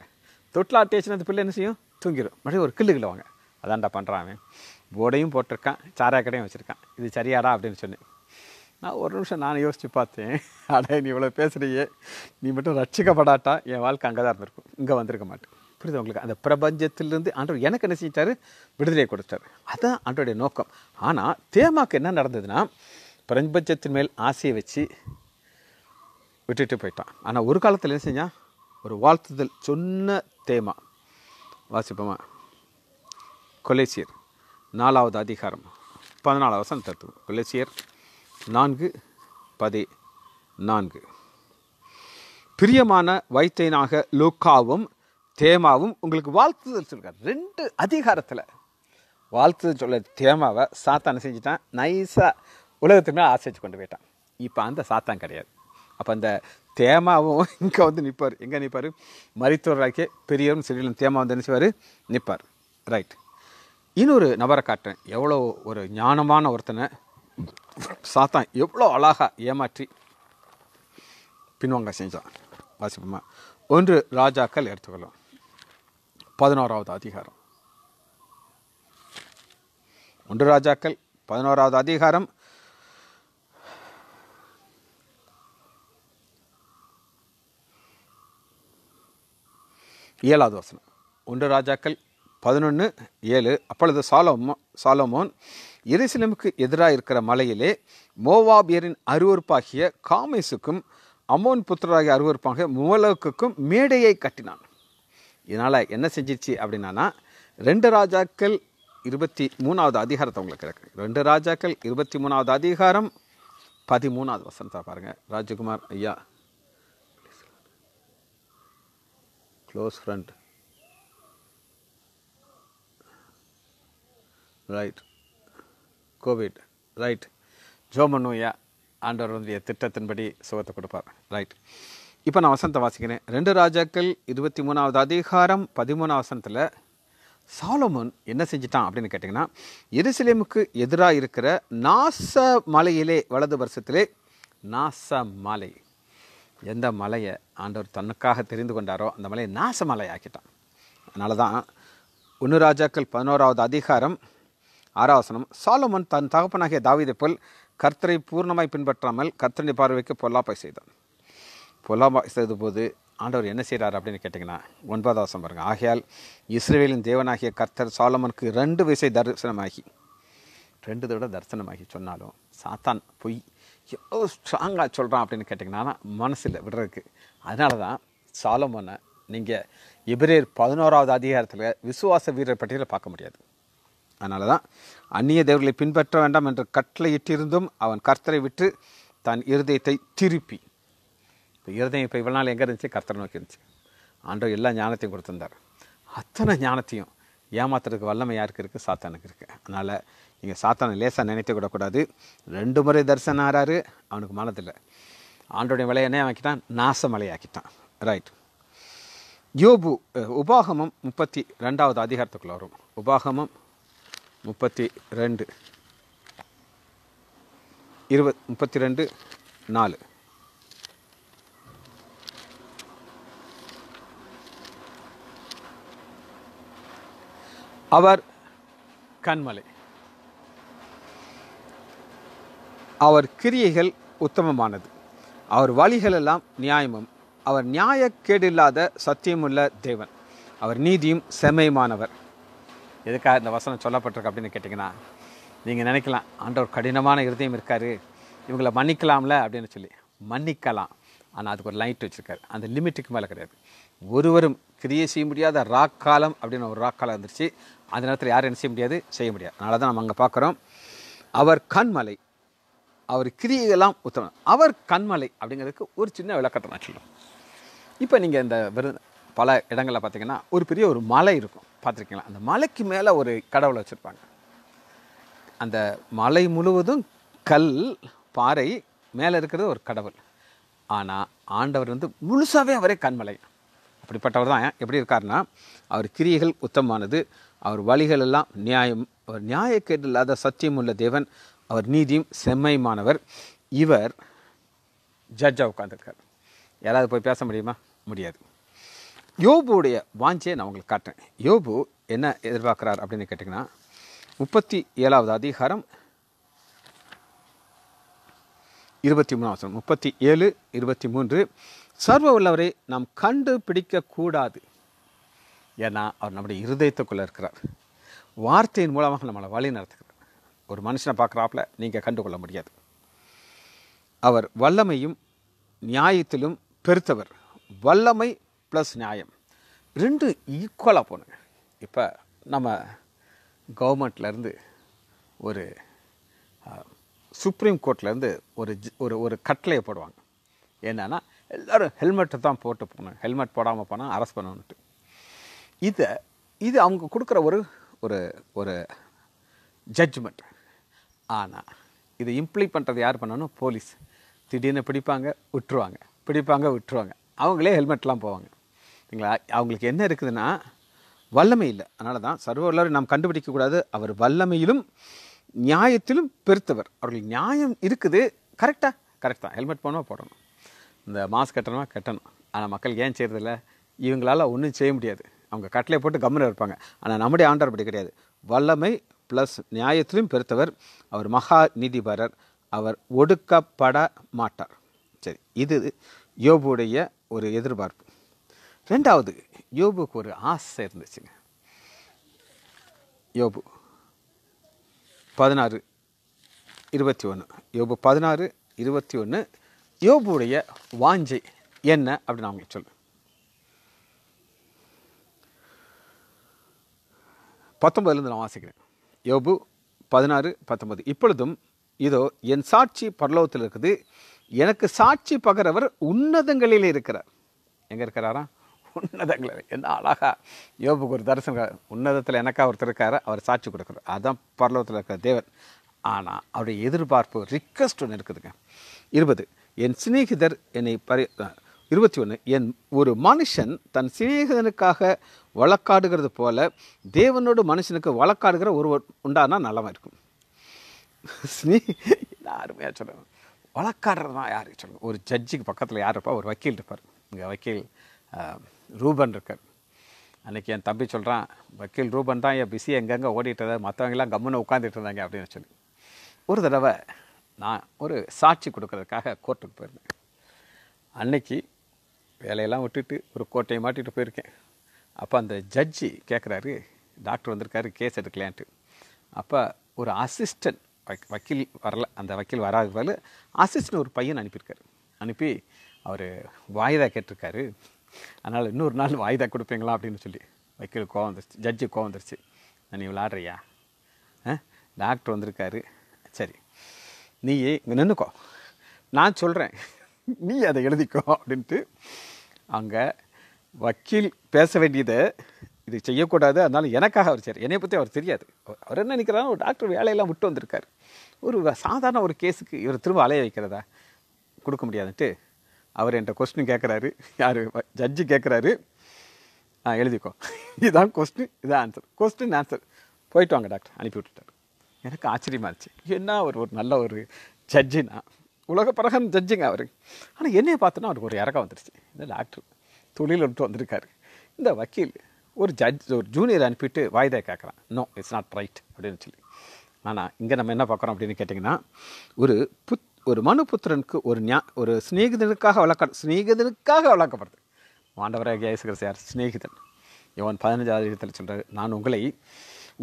தொட்டில் ஆட்டியாச்சுன்னா அந்த பிள்ளை என்ன செய்யும் தூங்கிடும் மறுபடியும் ஒரு கில்லுக்குள்ள வாங்க அதான்டா பண்ணுறான் அவன் போர்டையும் போட்டிருக்கான் சாரா கடையும் வச்சுருக்கான் இது சரியாடா அப்படின்னு சொன்னேன் நான் ஒரு நிமிஷம் நான் யோசித்து பார்த்தேன் (laughs) அடே நீ இவ்வளோ பேசுகிறியே நீ மட்டும் ரட்சிக்கப்படாட்டா என் வாழ்க்கை அங்கே தான் இருந்திருக்கும் இங்கே வந்திருக்க மாட்டேன் புரியுது உங்களுக்கு அந்த பிரபஞ்சத்திலிருந்து ஆண்டவர் எனக்கு என்ன செஞ்சிட்டாரு விடுதலை கொடுத்தார் அதுதான் ஆண்டோடைய நோக்கம் ஆனால் தேமாக்கு என்ன நடந்ததுன்னா பிரபஞ்சத்தின் மேல் ஆசையை வச்சு விட்டுட்டு போயிட்டான் ஆனால் ஒரு காலத்தில் என்ன செஞ்சால் ஒரு வாழ்த்துதல் சொன்ன தேமா வாசிப்போமா கொலேசியர் நாலாவது அதிகாரம் பதினாலாவது வசம் தத்துவம் கொலேசியர் நான்கு பதி நான்கு பிரியமான வைத்தியனாக லூக்காவும் தேமாவும் உங்களுக்கு வாழ்த்துதல் சொல்கிறார் ரெண்டு அதிகாரத்தில் வாழ்த்துதல் சொல்ல தேமாவை சாத்தானை செஞ்சுட்டான் நைஸாக உலகத்துக்குமே ஆசைச்சு கொண்டு போயிட்டான் இப்போ அந்த சாத்தான் கிடையாது அப்போ அந்த தேமாவும் இங்கே வந்து நிற்பார் எங்கே நிற்பார் மருத்துவராக்கிய பெரியவரும் செடியிலும் தேமா வந்து நினச்சிவார் நிற்பார் ரைட் இன்னொரு நபரை காட்டுறேன் எவ்வளோ ஒரு ஞானமான ஒருத்தனை சாத்தான் எவ்வளோ அழகாக ஏமாற்றி பின்வாங்க செஞ்சான் வாசிப்போமா ஒன்று ராஜாக்கள் எடுத்துக்கலாம் பதினோராவது அதிகாரம் ஒன்று ராஜாக்கள் பதினோராவது அதிகாரம் ஏழாவது வசனம் ஒன்று ராஜாக்கள் பதினொன்று ஏழு அப்பொழுது சாலோமோ சாலோமோன் எருசலமுக்கு எதிராக இருக்கிற மலையிலே மோவாபியரின் அருவறுப்பாகிய காமேசுக்கும் அமோன் புத்தராகிய அருவறுப்பாக முவலோக்குக்கும் மேடையை கட்டினான் இதனால் என்ன செஞ்சிச்சு அப்படின்னானா ரெண்டு ராஜாக்கள் இருபத்தி மூணாவது அதிகாரத்தை உங்களுக்கு இருக்கு ரெண்டு ராஜாக்கள் இருபத்தி மூணாவது அதிகாரம் பதிமூணாவது வசனத்தை பாருங்கள் ராஜகுமார் ஐயா close friend right covid right ஜோம் பண்ணுவையா ஆண்டவருடைய திட்டத்தின்படி சுகத்தை கொடுப்பார் ரைட் இப்போ நான் வசனத்தை வாசிக்கிறேன் ரெண்டு ராஜாக்கள் இருபத்தி மூணாவது அதிகாரம் பதிமூணாவது வசனத்தில் சாலமோன் என்ன செஞ்சிட்டான் அப்படின்னு கேட்டிங்கன்னா எருசலேமுக்கு எதிராக இருக்கிற நாச மலையிலே வலது வருஷத்திலே நாச மாலை எந்த மலையை ஆண்டவர் தன்னுக்காக தெரிந்து கொண்டாரோ அந்த மலையை நாச மலையாக்கிட்டான் அதனால தான் ஒன்று ராஜாக்கள் பதினோராவது அதிகாரம் ஆறாவசனம் சாலமன் தன் தகப்பனாகிய தாவிதை போல் கர்த்தரை பூர்ணமாய் பின்பற்றாமல் கர்த்தனை பார்வைக்கு பொல்லாப்பாய் செய்தான் பொல்லாப்பாய் செய்த போது ஆண்டவர் என்ன செய்கிறார் அப்படின்னு கேட்டிங்கன்னா ஒன்பதாவசம் பாருங்கள் ஆகையால் இஸ்ரேலின் தேவனாகிய கர்த்தர் சாலமனுக்கு ரெண்டு வயசை தரிசனமாகி ரெண்டு தடவை தரிசனமாகி சொன்னாலும் சாத்தான் பொய் எவ்வளோ ஸ்ட்ராங்காக சொல்கிறான் அப்படின்னு கேட்டிங்கன்னா மனசில் விடுறதுக்கு அதனால தான் சாலமோனை நீங்கள் எபிரேர் பதினோராவது அதிகாரத்தில் விசுவாச வீரர் பட்டியலில் பார்க்க முடியாது அதனால தான் அந்நிய தேவர்களை பின்பற்ற வேண்டாம் என்று கட்டளையிட்டிருந்தும் அவன் கர்த்தரை விட்டு தன் இருதயத்தை திருப்பி இப்போ இருதயம் இப்போ இவ்வளோ நாள் எங்கே இருந்துச்சு கர்த்தரை நோக்கி இருந்துச்சு ஆண்டோ எல்லா ஞானத்தையும் கொடுத்துருந்தார் அத்தனை ஞானத்தையும் ஏமாத்துறதுக்கு வல்லமை யாருக்கு இருக்குது சாத்தானுக்கு இருக்குது அதனால் நீங்கள் சாத்தானை லேசாக நினைத்து விடக்கூடாது ரெண்டு முறை தரிசனம் ஆறாரு அவனுக்கு மனதில்லை ஆண்டோடைய மலையை என்ன ஆக்கிட்டான் நாச மலையாக்கிட்டான் ரைட் யோபு உபாகமம் முப்பத்தி ரெண்டாவது அதிகாரத்துக்குள்ளே வரும் உபாகமம் முப்பத்தி ரெண்டு இருபத் முப்பத்தி ரெண்டு நாலு அவர் கண்மலை அவர் கிரியைகள் உத்தமமானது அவர் வழிகளெல்லாம் நியாயமும் அவர் நியாயக்கேடில்லாத சத்தியமுள்ள தேவன் அவர் நீதியும் செமையுமானவர் எதுக்காக இந்த வசனம் சொல்லப்பட்டிருக்கு அப்படின்னு கேட்டிங்கன்னா நீங்கள் நினைக்கலாம் ஆண்டவர் கடினமான இருதயம் இருக்கார் இவங்களை மன்னிக்கலாம்ல அப்படின்னு சொல்லி மன்னிக்கலாம் ஆனால் அதுக்கு ஒரு லைட் வச்சுருக்காரு அந்த லிமிட்டுக்கு மேலே கிடையாது ஒருவரும் கிரியை செய்ய முடியாத ராக் காலம் அப்படின்னு ஒரு ராக் காலம் இருந்துச்சு அந்த நேரத்தில் யாரும் என்ன செய்ய முடியாது செய்ய முடியாது அதனால தான் நம்ம அங்கே பார்க்குறோம் அவர் கண்மலை அவர் கிரியையெல்லாம் உத்தரவு அவர் கண்மலை அப்படிங்கிறதுக்கு ஒரு சின்ன விளக்கத்தை நான் சொல்லுவோம் இப்போ நீங்கள் இந்த விரு பல இடங்களில் பார்த்தீங்கன்னா ஒரு பெரிய ஒரு மலை இருக்கும் பார்த்துருக்கீங்களா அந்த மலைக்கு மேலே ஒரு கடவுளை வச்சுருப்பாங்க அந்த மலை முழுவதும் கல் பாறை மேலே இருக்கிறது ஒரு கடவுள் ஆனால் ஆண்டவர் வந்து முழுசாகவே அவரே கண்மலை அப்படிப்பட்டவர் தான் எப்படி இருக்காருன்னா அவர் கிரியைகள் உத்தமானது அவர் வழிகள் எல்லாம் நியாயம் அவர் நியாயக்கேடு இல்லாத சத்தியம் உள்ள தேவன் அவர் நீதியும் மாணவர் இவர் ஜட்ஜாக உட்காந்துருக்கார் யாராவது போய் பேச முடியுமா முடியாது யோபுடைய வாஞ்சியை நான் உங்களுக்கு காட்டுறேன் யோபு என்ன எதிர்பார்க்குறார் அப்படின்னு கேட்டிங்கன்னா முப்பத்தி ஏழாவது அதிகாரம் இருபத்தி மூணாவது முப்பத்தி ஏழு இருபத்தி மூன்று சர்வ உள்ளவரை நாம் கண்டுபிடிக்கக்கூடாது ஏன்னா அவர் நம்முடைய இருதயத்துக்குள்ளே இருக்கிறார் வார்த்தையின் மூலமாக நம்மளை வழி நடத்துகிறார் ஒரு மனுஷனை பார்க்குறாப்புல நீங்கள் கண்டுகொள்ள முடியாது அவர் வல்லமையும் நியாயத்திலும் பெருத்தவர் வல்லமை ப்ளஸ் நியாயம் ரெண்டு ஈக்குவலாக போனுங்க இப்போ நம்ம கவர்மெண்ட்லேருந்து ஒரு சுப்ரீம் கோர்ட்லேருந்து ஒரு ஒரு ஒரு கட்டளையை போடுவாங்க என்னென்னா எல்லோரும் ஹெல்மெட்டை தான் போட்டு போகணும் ஹெல்மெட் போடாமல் போனால் அரெஸ்ட் பண்ணணுன்ட்டு இதை இது அவங்க கொடுக்குற ஒரு ஒரு ஒரு ஜட்ஜ்மெண்ட் ஆனால் இதை இம்ப்ளை பண்ணுறது யார் பண்ணணும் போலீஸ் திடீர்னு பிடிப்பாங்க விட்டுருவாங்க பிடிப்பாங்க விட்டுருவாங்க அவங்களே ஹெல்மெட்லாம் போவாங்க சரிங்களா அவங்களுக்கு என்ன இருக்குதுன்னா வல்லமை இல்லை அதனால தான் சர்வவல்லவரை நாம் கண்டுபிடிக்கக்கூடாது அவர் வல்லமையிலும் நியாயத்திலும் பெருத்தவர் அவர்களுக்கு நியாயம் இருக்குது கரெக்டாக கரெக்ட் தான் ஹெல்மெட் போனால் போடணும் இந்த மாஸ்க் கட்டணுமா கட்டணும் ஆனால் மக்கள் ஏன் செய்கிறதில்ல இவங்களால் ஒன்றும் செய்ய முடியாது அவங்க கட்டளை போட்டு கம்மனில் இருப்பாங்க ஆனால் நம்முடைய ஆண்டர் அப்படி கிடையாது வல்லமை ப்ளஸ் நியாயத்திலும் பெருத்தவர் அவர் மகா நீதிபரர் அவர் ஒடுக்கப்பட மாட்டார் சரி இது யோபுடைய ஒரு எதிர்பார்ப்பு ரெண்டாவது யோபுக்கு ஒரு ஆசை இருந்துச்சுங்க யோபு பதினாறு இருபத்தி ஒன்று யோபு பதினாறு இருபத்தி ஒன்று யோபுடைய வாஞ்சை என்ன அப்படின்னு அவங்க சொல்லு பத்தொன்பதுலேருந்து நான் வாசிக்கிறேன் யோபு பதினாறு பத்தொன்பது இப்பொழுதும் இதோ என் சாட்சி பரலோகத்தில் இருக்குது எனக்கு சாட்சி பகரவர் உன்னதங்களில் இருக்கிறார் எங்கே இருக்கிறாரா உன்னதங்களில் என்ன அழகா யோபுக்கு ஒரு தரிசனம் உன்னதத்தில் எனக்கா ஒருத்தர் இருக்கார் அவர் சாட்சி கொடுக்குறார் அதுதான் பரலோகத்தில் இருக்கிற தேவர் ஆனால் அவருடைய எதிர்பார்ப்பு ரிக்வஸ்ட் ஒன்று இருக்குதுங்க இருபது என் சிநேகிதர் என்னை பரி இருபத்தி ஒன்று என் ஒரு மனுஷன் தன் சிநேகிதனுக்காக வழக்காடுகிறது போல தேவனோடு மனுஷனுக்கு வழக்காடுகிற ஒருவர் உண்டானா நலமாக இருக்கும் யாருமே அருமையாக சொல்லுவேன் வழக்காடுறதுனா யார் சொல்லுங்கள் ஒரு ஜட்ஜுக்கு பக்கத்தில் யார் இருப்பா ஒரு வக்கீல் இருப்பார் இங்கே வக்கீல் ரூபன் இருக்கார் அன்றைக்கி என் தம்பி சொல்கிறான் வக்கீல் ரூபன் தான் என் பிஸி எங்கெங்கே ஓடிட்டு மற்றவங்களாம் கம்முன்னு உட்காந்துட்டு இருந்தாங்க அப்படின்னு சொல்லி ஒரு தடவை நான் ஒரு சாட்சி கொடுக்கறதுக்காக கோர்ட்டுக்கு போயிருந்தேன் அன்னைக்கு வேலையெல்லாம் விட்டுட்டு ஒரு கோட்டையை மாட்டிகிட்டு போயிருக்கேன் அப்போ அந்த ஜட்ஜி கேட்குறாரு டாக்டர் வந்திருக்காரு கேஸ் எடுக்கலான்ட்டு அப்போ ஒரு அசிஸ்டன்ட் வக்கீல் வரல அந்த வக்கீல் வராததால் அசிஸ்டன்ட் ஒரு பையன் அனுப்பியிருக்காரு அனுப்பி அவர் வாய்தா கேட்டிருக்காரு அதனால் இன்னொரு நாள் வாய்தா கொடுப்பீங்களா அப்படின்னு சொல்லி வக்கீல் கோவம் வந்துருச்சு ஜட்ஜு கோவம் வந்துருச்சு நான் நீ விளாட்றியா டாக்டர் வந்திருக்காரு சரி நீ இங்கே நின்றுக்கோ நான் சொல்கிறேன் நீ அதை எழுதிக்கோ அப்படின்ட்டு அங்கே வக்கீல் பேச வேண்டியதை இது செய்யக்கூடாது அதனால் எனக்காக அவர் சரி என்னை பற்றி அவர் தெரியாது அவர் என்ன நினைக்கிறாரு ஒரு டாக்டர் வேலையெல்லாம் விட்டு வந்திருக்கார் ஒரு சாதாரண ஒரு கேஸுக்கு இவர் திரும்ப அலைய வைக்கிறதா கொடுக்க முடியாதுன்ட்டு அவர் என்கிட்ட கொஸ்டின் கேட்குறாரு யார் ஜட்ஜு கேட்குறாரு ஆ எழுதிக்கோ இதுதான் கொஸ்டின் இதுதான் ஆன்சர் கொஸ்டின் ஆன்சர் போயிட்டு வாங்க டாக்டர் அனுப்பி விட்டுட்டார் எனக்கு ஆச்சரியமாக இருந்துச்சு என்ன ஒரு ஒரு நல்ல ஒரு ஜட்ஜுனா உலக பிரகன் ஜட்ஜிங்க அவர் ஆனால் என்னையை பார்த்தோன்னா அவருக்கு ஒரு இறக்கம் வந்துருச்சு இந்த டாக்டர் தொழில் விட்டு வந்திருக்காரு இந்த வக்கீல் ஒரு ஜட்ஜ் ஒரு ஜூனியர் அனுப்பிட்டு வாய்தா கேட்குறான் நோ இட்ஸ் நாட் ரைட் அப்படின்னு சொல்லி ஆனால் இங்கே நம்ம என்ன பார்க்குறோம் அப்படின்னு கேட்டிங்கன்னா ஒரு புத் ஒரு மனு புத்திரனுக்கு ஒரு ஞா ஒரு ஸ்நேகிதனுக்காக வளர்க்க ஸ்நேகிதனுக்காக வளர்க்கப்படுது மாண்டவராக இயேசுகிற சார் ஸ்நேகிதன் இவன் பதினஞ்சாவது இடத்தில் சொல்கிறார் நான் உங்களை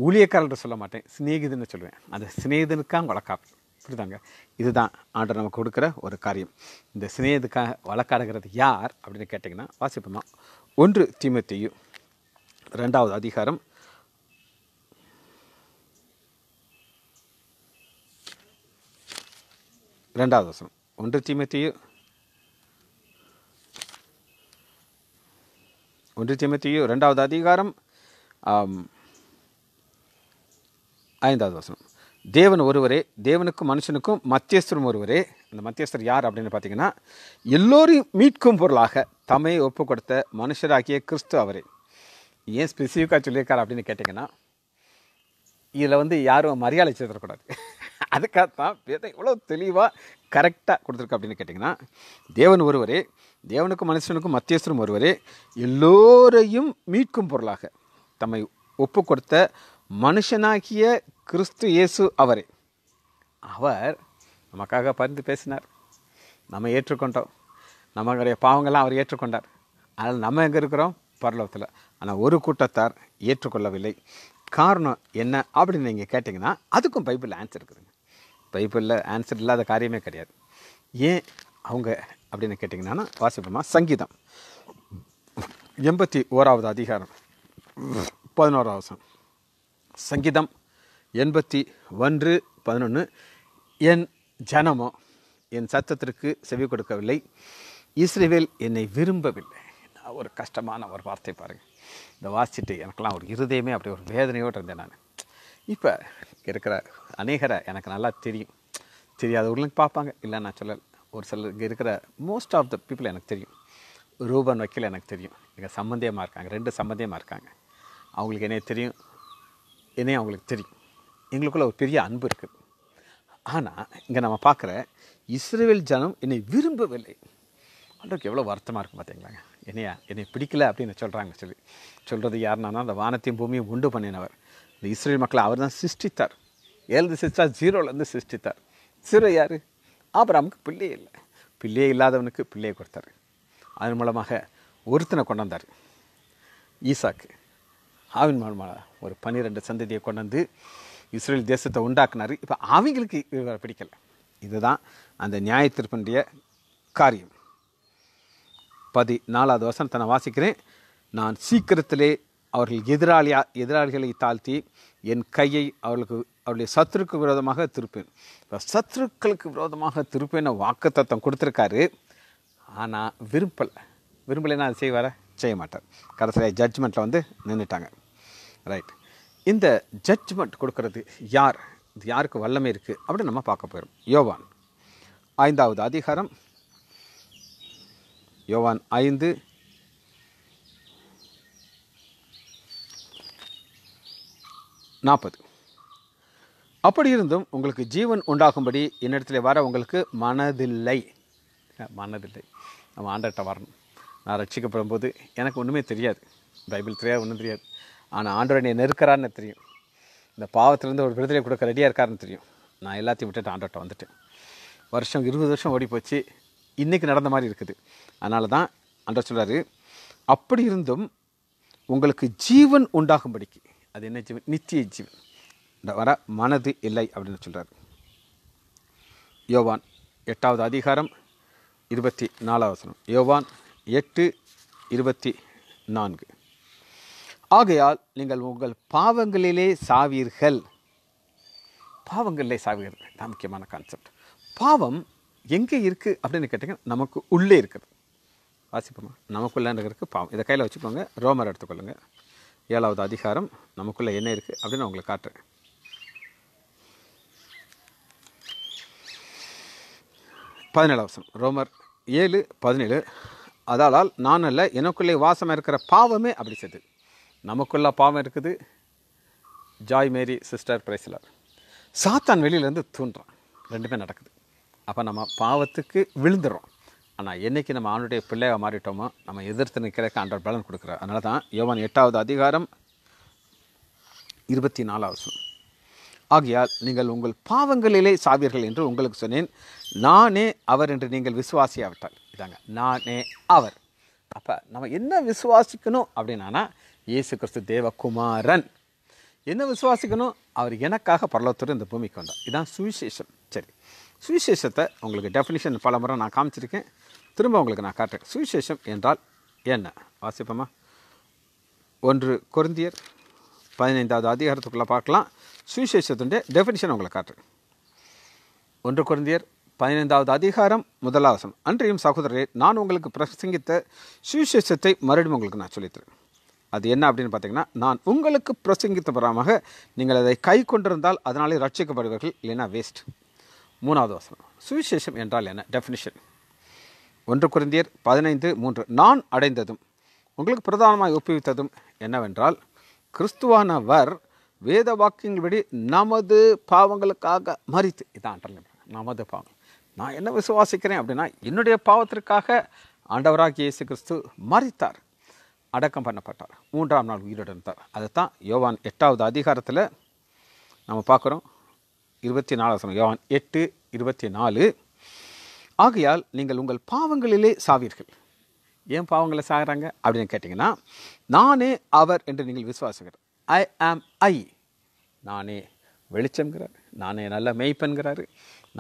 ஊழியக்காரர்கிட்ட சொல்ல மாட்டேன் ஸ்நேகிதன்னு சொல்லுவேன் அந்த ஸ்நேகிதனுக்காக வளர்க்காது அப்படிதாங்க இதுதான் ஆண்டர் நமக்கு கொடுக்குற ஒரு காரியம் இந்த சிநேகத்துக்காக வழக்காடுகிறது யார் அப்படின்னு கேட்டிங்கன்னா வாசிப்போமா ஒன்று தீமத்தையும் ரெண்டாவது அதிகாரம் ரெண்டாவது வசனம் ஒன்று தீமத்தையும் ஒன்று தீமத்தையும் ரெண்டாவது அதிகாரம் ஐந்தாவது வசனம் தேவன் ஒருவரே தேவனுக்கும் மனுஷனுக்கும் மத்தியஸ்தரும் ஒருவரே அந்த மத்தியஸ்தர் யார் அப்படின்னு பார்த்தீங்கன்னா எல்லோரையும் மீட்கும் பொருளாக தமையை ஒப்பு கொடுத்த மனுஷராகிய கிறிஸ்து அவரே ஏன் ஸ்பெசிஃபிக்காக சொல்லியிருக்கார் அப்படின்னு கேட்டிங்கன்னா இதில் வந்து யாரும் மரியாதை சேர்த்துடக்கூடாது (laughs) அதுக்காக தான் வேதம் எவ்வளோ தெளிவாக கரெக்டாக கொடுத்துருக்கு அப்படின்னு கேட்டிங்கன்னா தேவன் ஒருவரே தேவனுக்கும் மனுஷனுக்கும் மத்தியஸ்தரும் ஒருவரே எல்லோரையும் மீட்கும் பொருளாக தம்மை ஒப்பு கொடுத்த மனுஷனாகிய கிறிஸ்து இயேசு அவரே அவர் நமக்காக பரிந்து பேசினார் நம்ம ஏற்றுக்கொண்டோம் நம்மளுடைய பாவங்கள்லாம் அவர் ஏற்றுக்கொண்டார் அதனால் நம்ம எங்கே இருக்கிறோம் பரலோகத்தில் ஆனால் ஒரு கூட்டத்தார் ஏற்றுக்கொள்ளவில்லை காரணம் என்ன அப்படின்னு நீங்கள் கேட்டிங்கன்னா அதுக்கும் பைபிளில் ஆன்சர் இருக்குதுங்க பைபிளில் ஆன்சர் இல்லாத காரியமே கிடையாது ஏன் அவங்க அப்படின்னு கேட்டிங்கன்னா வாசிப்போமா சங்கீதம் எண்பத்தி ஓராவது அதிகாரம் பதினோராவது சங்கீதம் எண்பத்தி ஒன்று பதினொன்று என் ஜனமோ என் சத்தத்திற்கு செவி கொடுக்கவில்லை இஸ்ரேவேல் என்னை விரும்பவில்லை ஒரு கஷ்டமான ஒரு வார்த்தை பாருங்கள் இந்த வாசிட்டு எனக்கெல்லாம் ஒரு இருதயமே அப்படி ஒரு வேதனையோடு இருந்தேன் நான் இப்போ இருக்கிற அநேகரை எனக்கு நல்லா தெரியும் தெரியாதவர்களும் பார்ப்பாங்க இல்லை நான் சொல்லலை ஒரு சிலர் இங்கே இருக்கிற மோஸ்ட் ஆஃப் த பீப்புள் எனக்கு தெரியும் ரூபன் வக்கீல் எனக்கு தெரியும் எங்கள் சம்மந்தியமாக இருக்காங்க ரெண்டு சம்மந்தியமாக இருக்காங்க அவங்களுக்கு என்னைய தெரியும் என்னையும் அவங்களுக்கு தெரியும் எங்களுக்குள்ள ஒரு பெரிய அன்பு இருக்குது ஆனால் இங்கே நம்ம பார்க்குற இஸ்ரேல் ஜனம் என்னை விரும்பவில்லை அன்றைக்கு எவ்வளோ வருத்தமாக இருக்கும் பார்த்தீங்களாங்க என்னையா என்னை பிடிக்கல அப்படின்னு சொல்கிறாங்க சொல்லி சொல்கிறது யாருனானா அந்த வானத்தையும் பூமியும் உண்டு பண்ணினவர் இந்த இஸ்ரேல் மக்களை அவர் தான் சிருஷ்டித்தார் ஏழு சிஸ்டா ஜீரோலேருந்து சிருஷ்டித்தார் சிறு யார் ஆபராமுக்கு பிள்ளையே இல்லை பிள்ளையே இல்லாதவனுக்கு பிள்ளையை கொடுத்தாரு அதன் மூலமாக ஒருத்தனை கொண்டாந்தார் ஈசாக்கு ஆவின் மூலமாக ஒரு பன்னிரெண்டு சந்ததியை கொண்டாந்து இஸ்ரேல் தேசத்தை உண்டாக்குனார் இப்போ அவங்களுக்கு இவரை பிடிக்கலை இதுதான் அந்த நியாயத்திற்பனுடைய காரியம் பதினாலாவது வசனத்தை நான் வாசிக்கிறேன் நான் சீக்கிரத்திலே அவர்கள் எதிராளியா எதிராளிகளை தாழ்த்தி என் கையை அவர்களுக்கு அவருடைய சத்துருக்கு விரோதமாக திருப்பேன் இப்போ சத்துருக்களுக்கு விரோதமாக திருப்பேன்னு வாக்கு தத்துவம் கொடுத்துருக்காரு ஆனால் விரும்பலை விரும்பலைன்னா அதை செய்வார செய்ய மாட்டார் கடைசியாக ஜட்ஜ்மெண்ட்டில் வந்து நின்றுட்டாங்க ரைட் இந்த ஜட்ஜ்மெண்ட் கொடுக்கறது யார் இது யாருக்கு வல்லமை இருக்குது அப்படின்னு நம்ம பார்க்க போயிடும் யோவான் ஐந்தாவது அதிகாரம் யோவான் ஐந்து நாற்பது அப்படி இருந்தும் உங்களுக்கு ஜீவன் உண்டாகும்படி என்னிடத்துல வர உங்களுக்கு மனதில்லை மனதில்லை நம்ம ஆண்டர்கிட்ட வரணும் நான் ரட்சிக்கப்படும் போது எனக்கு ஒன்றுமே தெரியாது பைபிள் தெரியாது ஒன்றும் தெரியாது ஆனால் ஆண்டவர் என்னை நெருக்கிறான்னு தெரியும் இந்த பாவத்திலேருந்து ஒரு விடுதலை கொடுக்க ரெடியாக இருக்காருன்னு தெரியும் நான் எல்லாத்தையும் விட்டுட்டு ஆண்டோட்ட வந்துட்டேன் வருஷம் இருபது வருஷம் ஓடி போச்சு இன்றைக்கி நடந்த மாதிரி இருக்குது அதனால தான் ஆண்டவர் சொல்கிறாரு அப்படி இருந்தும் உங்களுக்கு ஜீவன் உண்டாகும்படிக்கு அது என்ன ஜீவன் நித்திய ஜீவன் வர மனது இல்லை அப்படின்னு சொல்கிறார் யோவான் எட்டாவது அதிகாரம் இருபத்தி நாலாவது யோவான் எட்டு இருபத்தி நான்கு ஆகையால் நீங்கள் உங்கள் பாவங்களிலே சாவீர்கள் பாவங்களிலே சாவீர்கள் தான் முக்கியமான கான்செப்ட் பாவம் எங்கே இருக்குது அப்படின்னு கேட்டிங்கன்னா நமக்கு உள்ளே இருக்குது வாசிப்போமா நமக்குள்ளே இருக்குது பாவம் இதை கையில் வச்சுக்கோங்க ரோமர் எடுத்துக்கொள்ளுங்கள் ஏழாவது அதிகாரம் நமக்குள்ளே என்ன இருக்குது அப்படின்னு உங்களை காட்டுறேன் பதினேழு வருஷம் ரோமர் ஏழு பதினேழு அதாலால் நான் அல்ல எனக்குள்ளே வாசமாக இருக்கிற பாவமே அப்படி செய்து நமக்குள்ள பாவம் இருக்குது ஜாய் மேரி சிஸ்டர் பிரைஸ்லர் சாத்தான் வெளியிலேருந்து தூண்டுறான் ரெண்டுமே நடக்குது அப்போ நம்ம பாவத்துக்கு விழுந்துடுறோம் ஆனால் என்றைக்கு நம்ம ஆணுடைய பிள்ளையாக மாறிட்டோமோ நம்ம எதிர்த்து நிற்கிறதுக்கு அன்றர் பலன் கொடுக்குறோம் அதனால தான் யோவன் எட்டாவது அதிகாரம் இருபத்தி நாலாவது ஆகையால் நீங்கள் உங்கள் பாவங்களிலே சாவீர்கள் என்று உங்களுக்கு சொன்னேன் நானே அவர் என்று நீங்கள் விசுவாசியாவிட்டால் இதாங்க நானே அவர் அப்போ நம்ம என்ன விசுவாசிக்கணும் அப்படின்னா இயேசு கிறிஸ்து தேவகுமாரன் என்ன விசுவாசிக்கணும் அவர் எனக்காக பரலத்தோடு இந்த பூமிக்கு வந்தார் இதான் சுவிசேஷம் சரி சுவிசேஷத்தை உங்களுக்கு டெஃபினிஷன் பல முறை நான் காமிச்சிருக்கேன் திரும்ப உங்களுக்கு நான் காட்டுறேன் சுவிசேஷம் என்றால் என்ன வாசிப்போமா ஒன்று குருந்தியர் பதினைந்தாவது அதிகாரத்துக்குள்ளே பார்க்கலாம் சுவிசேஷத்துடைய டெஃபினிஷன் உங்களை காட்டுறேன் ஒன்று குருந்தியர் பதினைந்தாவது அதிகாரம் முதலாவசம் அன்றையும் சகோதரரே நான் உங்களுக்கு பிரசங்கித்த சுவிசேஷத்தை மறுபடியும் உங்களுக்கு நான் சொல்லித்தரேன் அது என்ன அப்படின்னு பார்த்தீங்கன்னா நான் உங்களுக்கு பிரசங்கித்த பராமாக நீங்கள் அதை கை கொண்டிருந்தால் அதனாலே ரட்சிக்கப்படுவீர்கள் இல்லைன்னா வேஸ்ட் மூணாவது வசனம் சுவிசேஷம் என்றால் என்ன டெஃபினிஷன் ஒன்று குறைந்தியர் பதினைந்து மூன்று நான் அடைந்ததும் உங்களுக்கு பிரதானமாக ஒப்புவித்ததும் என்னவென்றால் கிறிஸ்துவானவர் வேத வாக்கியங்களின்படி நமது பாவங்களுக்காக மறித்து இதான் நமது பாவங்கள் நான் என்ன விசுவாசிக்கிறேன் அப்படின்னா என்னுடைய பாவத்திற்காக ஆண்டவராக இயேசு கிறிஸ்து மறித்தார் அடக்கம் பண்ணப்பட்டார் மூன்றாம் நாள் உயிரிழந்தார் அதுதான் யோவான் எட்டாவது அதிகாரத்தில் நம்ம பார்க்குறோம் இருபத்தி நாலாவது யோவான் எட்டு இருபத்தி நாலு ஆகையால் நீங்கள் உங்கள் பாவங்களிலே சாவீர்கள் ஏன் பாவங்களை சாகிறாங்க அப்படின்னு கேட்டிங்கன்னா நானே அவர் என்று நீங்கள் விசுவாசுகிறார் ஐ ஆம் ஐ நானே வெளிச்சங்கிறார் நானே நல்ல மெய்ப்பன்கிறாரு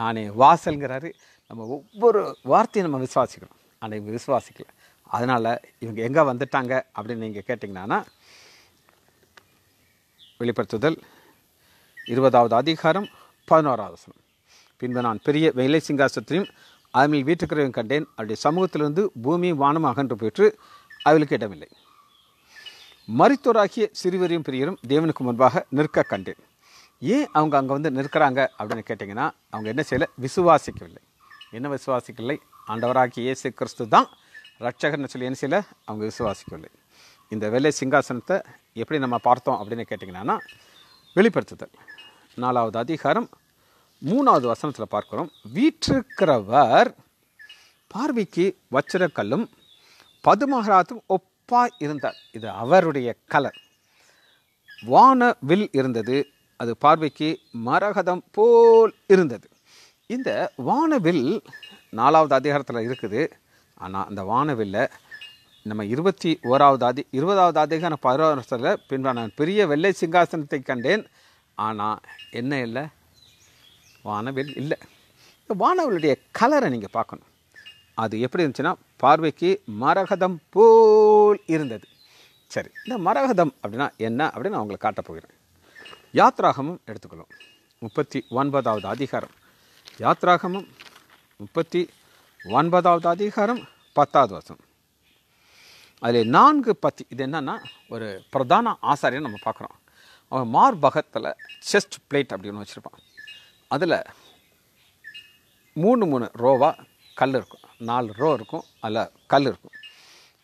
நானே வாசல்கிறாரு நம்ம ஒவ்வொரு வார்த்தையும் நம்ம விசுவாசிக்கிறோம் ஆனால் விசுவாசிக்கலை அதனால் இவங்க எங்கே வந்துட்டாங்க அப்படின்னு நீங்கள் கேட்டிங்கன்னா வெளிப்படுத்துதல் இருபதாவது அதிகாரம் பதினோராவது வசனம் பின்பு நான் பெரிய வெயிலை சிங்காசத்திலையும் அதில் வீட்டுக்கிறவையும் கண்டேன் அவருடைய சமூகத்திலிருந்து பூமி வானம் அகன்று போயிட்டு அவளுக்கு இடமில்லை மருத்துவராகிய சிறுவரையும் பெரியரும் தேவனுக்கு முன்பாக நிற்க கண்டேன் ஏன் அவங்க அங்கே வந்து நிற்கிறாங்க அப்படின்னு கேட்டிங்கன்னா அவங்க என்ன செய்யலை விசுவாசிக்கவில்லை என்ன விசுவாசிக்கவில்லை ஆண்டவராகிய இயேசு கிறிஸ்து தான் ரட்சகர்னு சொல்லி என்ன செய்யலை அவங்க விசுவாசிக்கவில்லை இந்த வெள்ளை சிங்காசனத்தை எப்படி நம்ம பார்த்தோம் அப்படின்னு கேட்டிங்கன்னா வெளிப்படுத்துதல் நாலாவது அதிகாரம் மூணாவது வசனத்தில் பார்க்குறோம் வீற்றிருக்கிறவர் பார்வைக்கு வச்சிரக்கல்லும் பதுமகராத்தும் ஒப்பாக இருந்தார் இது அவருடைய கலர் வான வில் இருந்தது அது பார்வைக்கு மரகதம் போல் இருந்தது இந்த வானவில் நாலாவது அதிகாரத்தில் இருக்குது ஆனால் அந்த வானவில்ல நம்ம இருபத்தி ஓராவது அதி இருபதாவது அதிகான பரவசத்தில் பின்பு நான் பெரிய வெள்ளை சிங்காசனத்தை கண்டேன் ஆனால் என்ன இல்லை வானவில் இல்லை இந்த வானவிலுடைய கலரை நீங்கள் பார்க்கணும் அது எப்படி இருந்துச்சுன்னா பார்வைக்கு மரகதம் போல் இருந்தது சரி இந்த மரகதம் அப்படின்னா என்ன அப்படின்னு நான் உங்களுக்கு காட்டப் யாத்ராகமும் எடுத்துக்கணும் முப்பத்தி ஒன்பதாவது அதிகாரம் யாத்ராகமும் முப்பத்தி ஒன்பதாவது அதிகாரம் பத்தாவது வருஷம் அதில் நான்கு பத்தி இது என்னென்னா ஒரு பிரதான ஆசாரியன் நம்ம பார்க்குறோம் அவன் மார்பகத்தில் செஸ்ட் பிளேட் அப்படின்னு வச்சுருப்பான் அதில் மூணு மூணு ரோவாக கல் இருக்கும் நாலு ரோ இருக்கும் அதில் கல் இருக்கும்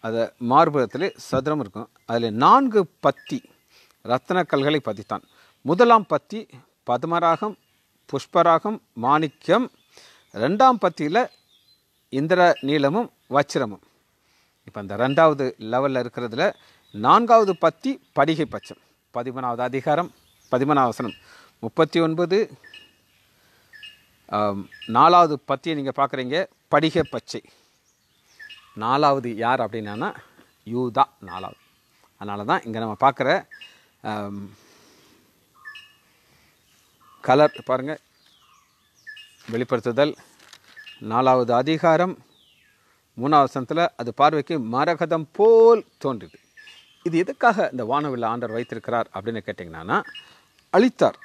அதை மார்பகத்தில் சதுரம் இருக்கும் அதில் நான்கு பத்தி ரத்தன கல்களை பதித்தான் முதலாம் பத்தி பத்மராகம் புஷ்பராகம் மாணிக்கம் ரெண்டாம் பத்தியில் இந்திர நீளமும் வச்சிரமும் இப்போ அந்த ரெண்டாவது லெவலில் இருக்கிறதுல நான்காவது பத்தி படிகை பட்சம் பதிமூணாவது அதிகாரம் பதிமூணாவசனம் முப்பத்தி ஒன்பது நாலாவது பத்தியை நீங்கள் பார்க்குறீங்க படிகை பச்சை நாலாவது யார் அப்படின்னா யூதா நாலாவது அதனால தான் இங்கே நம்ம பார்க்குற கலர் பாருங்கள் வெளிப்படுத்துதல் நாலாவது அதிகாரம் மூணாவசனத்தில் அது பார்வைக்கு மரகதம் போல் தோன்றுது இது எதுக்காக இந்த வானவில் ஆண்டர் வைத்திருக்கிறார் அப்படின்னு கேட்டிங்கன்னா அழித்தார்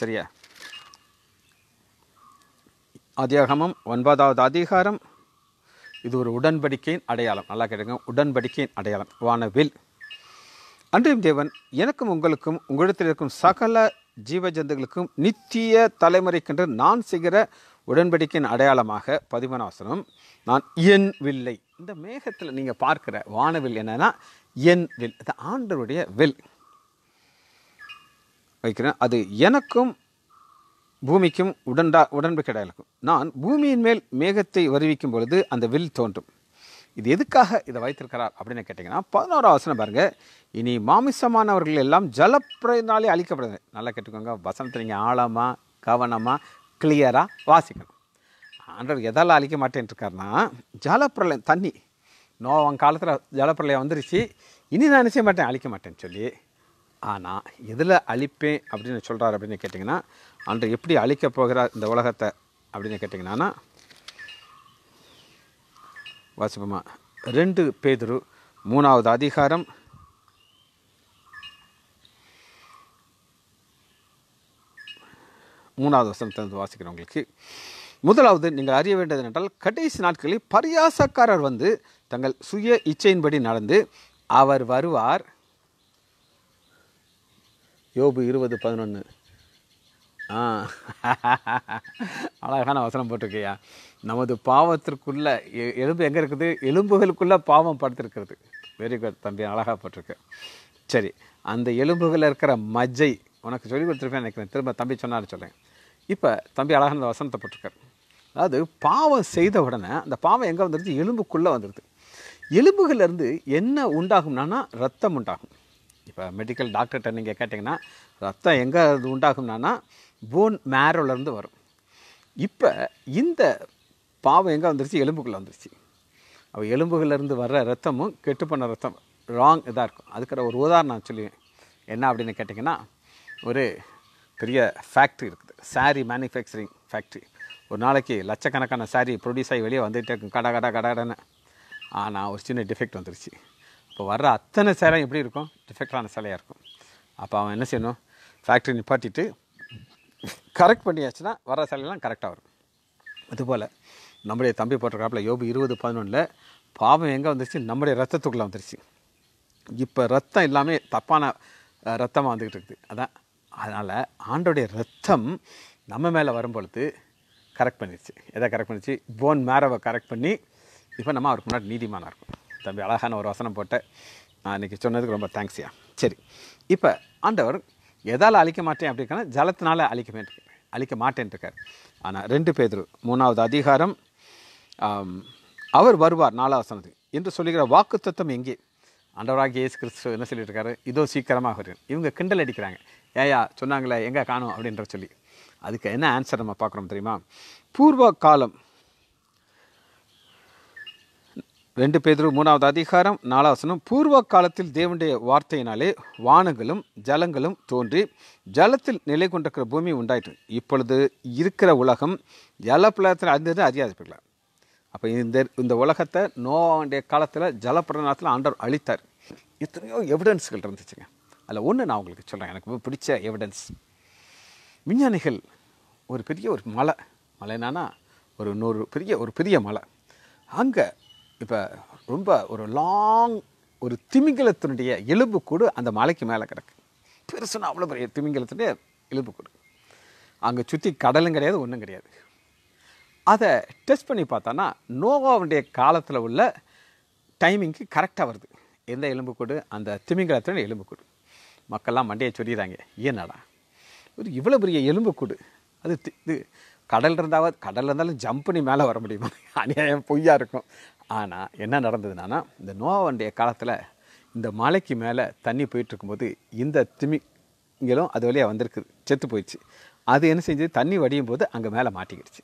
சரியா அதியாகமம் ஒன்பதாவது அதிகாரம் இது ஒரு உடன்படிக்கையின் அடையாளம் நல்லா கேட்டுங்க உடன்படிக்கையின் அடையாளம் வானவில் அன்றையும் தேவன் எனக்கும் உங்களுக்கும் உங்களிடத்தில் இருக்கும் சகல ஜீவ ஜந்துகளுக்கும் நித்திய தலைமுறைக்கென்று நான் செய்கிற உடன்படிக்கையின் அடையாளமாக பதிமனாசனம் நான் என் வில்லை இந்த மேகத்தில் நீங்கள் பார்க்குற வானவில் என்னென்னா என் வில் அது ஆண்டருடைய வில் வைக்கிறேன் அது எனக்கும் பூமிக்கும் உடன்டா உடன்படிக்கை இருக்கும் நான் பூமியின் மேல் மேகத்தை வருவிக்கும் பொழுது அந்த வில் தோன்றும் இது எதுக்காக இதை வைத்திருக்கிறார் அப்படின்னு கேட்டிங்கன்னா பதினோரா வசனம் பாருங்கள் இனி மாமிசமானவர்கள் எல்லாம் ஜலப்பிரதினாலே அழிக்கப்படுது நல்லா கேட்டுக்கோங்க வசனத்தை நீங்கள் ஆழமாக கவனமாக கிளியராக வாசிக்கணும் ஆண்டவர் எதால் அழிக்க மாட்டேன்ட்டுருக்காருனா ஜலப்பிரளயம் தண்ணி நோவன் காலத்தில் ஜலப்பிரளயம் வந்துருச்சு இனி நான் நினச்சே மாட்டேன் அழிக்க மாட்டேன்னு சொல்லி ஆனால் எதில் அழிப்பேன் அப்படின்னு சொல்கிறார் அப்படின்னு கேட்டிங்கன்னா அன்று எப்படி அழிக்க போகிறார் இந்த உலகத்தை அப்படின்னு கேட்டிங்கன்னா வாசிப்போமா ரெண்டு பேதுரு மூணாவது அதிகாரம் மூணாவது வசனத்திலிருந்து வாசிக்கிற உங்களுக்கு முதலாவது நீங்கள் அறிய வேண்டியது என்றால் கடைசி நாட்களில் பரியாசக்காரர் வந்து தங்கள் சுய இச்சையின்படி நடந்து அவர் வருவார் யோபு இருபது பதினொன்று ஆ அழகான வசனம் போட்டிருக்கியா நமது பாவத்திற்குள்ளே எலும்பு எங்கே இருக்குது எலும்புகளுக்குள்ளே பாவம் படுத்திருக்கிறது வெரி குட் தம்பி அழகாக போட்டிருக்கு சரி அந்த எலும்புகளில் இருக்கிற மஜ்ஜை உனக்கு சொல்லி கொடுத்துருப்பேன் நினைக்கிறேன் திரும்ப தம்பி சொன்னார் சொல்லுங்கள் இப்போ தம்பி அழகான வசனத்தை போட்டிருக்கார் அதாவது பாவம் செய்த உடனே அந்த பாவம் எங்கே வந்துடுது எலும்புக்குள்ளே வந்துடுது எலும்புகள்லேருந்து என்ன உண்டாகும்னா ரத்தம் உண்டாகும் இப்போ மெடிக்கல் டாக்டர்கிட்ட நீங்கள் கேட்டிங்கன்னா ரத்தம் எங்கே அது உண்டாகும்னா போன் மேரோலேருந்து வரும் இப்போ இந்த பாவம் எங்கே வந்துருச்சு எலும்புக்குள்ளே வந்துருச்சு அவள் எலும்புகள்லேருந்து வர்ற ரத்தமும் கெட்டு பண்ண ரத்தம் ராங் இதாக இருக்கும் அதுக்கிற ஒரு உதாரணம் நான் சொல்லுவேன் என்ன அப்படின்னு கேட்டிங்கன்னா ஒரு பெரிய ஃபேக்ட்ரி இருக்குது சாரி மேனுஃபேக்சரிங் ஃபேக்ட்ரி ஒரு நாளைக்கு லட்சக்கணக்கான சாரீ ப்ரொடியூஸ் ஆகி வெளியே வந்துகிட்டே இருக்கும் கடை கடை கடகடன்னு ஆனால் ஒரு சின்ன டிஃபெக்ட் வந்துருச்சு இப்போ வர்ற அத்தனை சேலை எப்படி இருக்கும் டிஃபெக்டான சேலையாக இருக்கும் அப்போ அவன் என்ன செய்யணும் ஃபேக்ட்ரி நிப்பாட்டிட்டு கரெக்ட் பண்ணியாச்சுன்னா வர சேலையெல்லாம் கரெக்டாக வரும் அதுபோல் நம்முடைய தம்பி போட்டிருக்காப்புல யோபு இருபது பதினொன்றில் பாவம் எங்கே வந்துருச்சு நம்முடைய ரத்தத்துக்குள்ளே வந்துருச்சு இப்போ ரத்தம் எல்லாமே தப்பான ரத்தமாக வந்துக்கிட்டு இருக்குது அதான் அதனால் ஆண்டோடைய ரத்தம் நம்ம மேலே வரும்பொழுது கரெக்ட் பண்ணிடுச்சு எதை கரெக்ட் பண்ணிடுச்சு போன் மேரவை கரெக்ட் பண்ணி இப்போ நம்ம அவருக்கு முன்னாடி நீதிமானாக இருக்கும் தம்பி அழகான ஒரு வசனம் போட்ட நான் இன்றைக்கி சொன்னதுக்கு ரொம்ப தேங்க்ஸ்யா சரி இப்போ ஆண்டவர் எதால் அழிக்க மாட்டேன் அப்படின்னா ஜலத்தினால அழிக்கவேன் அழிக்க இருக்கார் ஆனால் ரெண்டு பேர் மூணாவது அதிகாரம் அவர் வருவார் நாலாவது சனத்துக்கு என்று சொல்லுகிற வாக்கு தத்துவம் எங்கே ஆண்டவராக இயேசு கிறிஸ்து என்ன சொல்லிட்டு இருக்காரு இதோ சீக்கிரமாக வருகிறேன் இவங்க கிண்டல் அடிக்கிறாங்க ஏயா சொன்னாங்களே எங்கே காணும் அப்படின்ற சொல்லி அதுக்கு என்ன ஆன்சர் நம்ம பார்க்குறோம் தெரியுமா பூர்வ காலம் ரெண்டு பேரும் மூணாவது அதிகாரம் நாலாவசனம் பூர்வ காலத்தில் தேவனுடைய வார்த்தையினாலே வானங்களும் ஜலங்களும் தோன்றி ஜலத்தில் நிலை கொண்டிருக்கிற பூமி உண்டாயிட்டு இப்பொழுது இருக்கிற உலகம் ஜலப்பிரளயத்தில் அறிந்தது அறியாதிப்பீர்களா அப்போ இந்த இந்த உலகத்தை நோவாண்டிய காலத்தில் ஜலப்பிரளயத்தில் ஆண்டவர் அழித்தார் எத்தனையோ எவிடன்ஸ்கள் இருந்துச்சுங்க அதில் ஒன்று நான் உங்களுக்கு சொல்கிறேன் எனக்கு ரொம்ப பிடிச்ச எவிடன்ஸ் விஞ்ஞானிகள் ஒரு பெரிய ஒரு மலை மலை என்னன்னா ஒரு நூறு பெரிய ஒரு பெரிய மலை அங்கே இப்போ ரொம்ப ஒரு லாங் ஒரு திமிங்கலத்தினுடைய எலும்பு கூடு அந்த மலைக்கு மேலே கிடக்கு பெருசுன்னா அவ்வளோ பெரிய திமிங்கலத்தினுடைய கூடு அங்கே சுற்றி கடலும் கிடையாது ஒன்றும் கிடையாது அதை டெஸ்ட் பண்ணி பார்த்தோன்னா நோவாவுடைய காலத்தில் உள்ள டைமிங்க்கு கரெக்டாக வருது எந்த எலும்பு கூடு அந்த திமிங்கலத்தினுடைய கூடு மக்கள்லாம் மண்டையை சொல்லிடுறாங்க ஏன்னாடா ஒரு இவ்வளோ பெரிய எலும்பு கூடு அது இது கடல் இருந்தாவது கடல் இருந்தாலும் ஜம்ப் பண்ணி மேலே வர முடியுமா (laughs) அநியாயம் பொய்யாக இருக்கும் ஆனால் என்ன நடந்ததுன்னா இந்த நோவாவுடைய காலத்தில் இந்த மலைக்கு மேலே தண்ணி போயிட்டுருக்கும்போது இந்த திமிங்களும் அது வழியாக வந்திருக்குது செத்து போயிடுச்சு அது என்ன செஞ்சு தண்ணி வடியும் போது அங்கே மேலே மாட்டிக்கிடுச்சு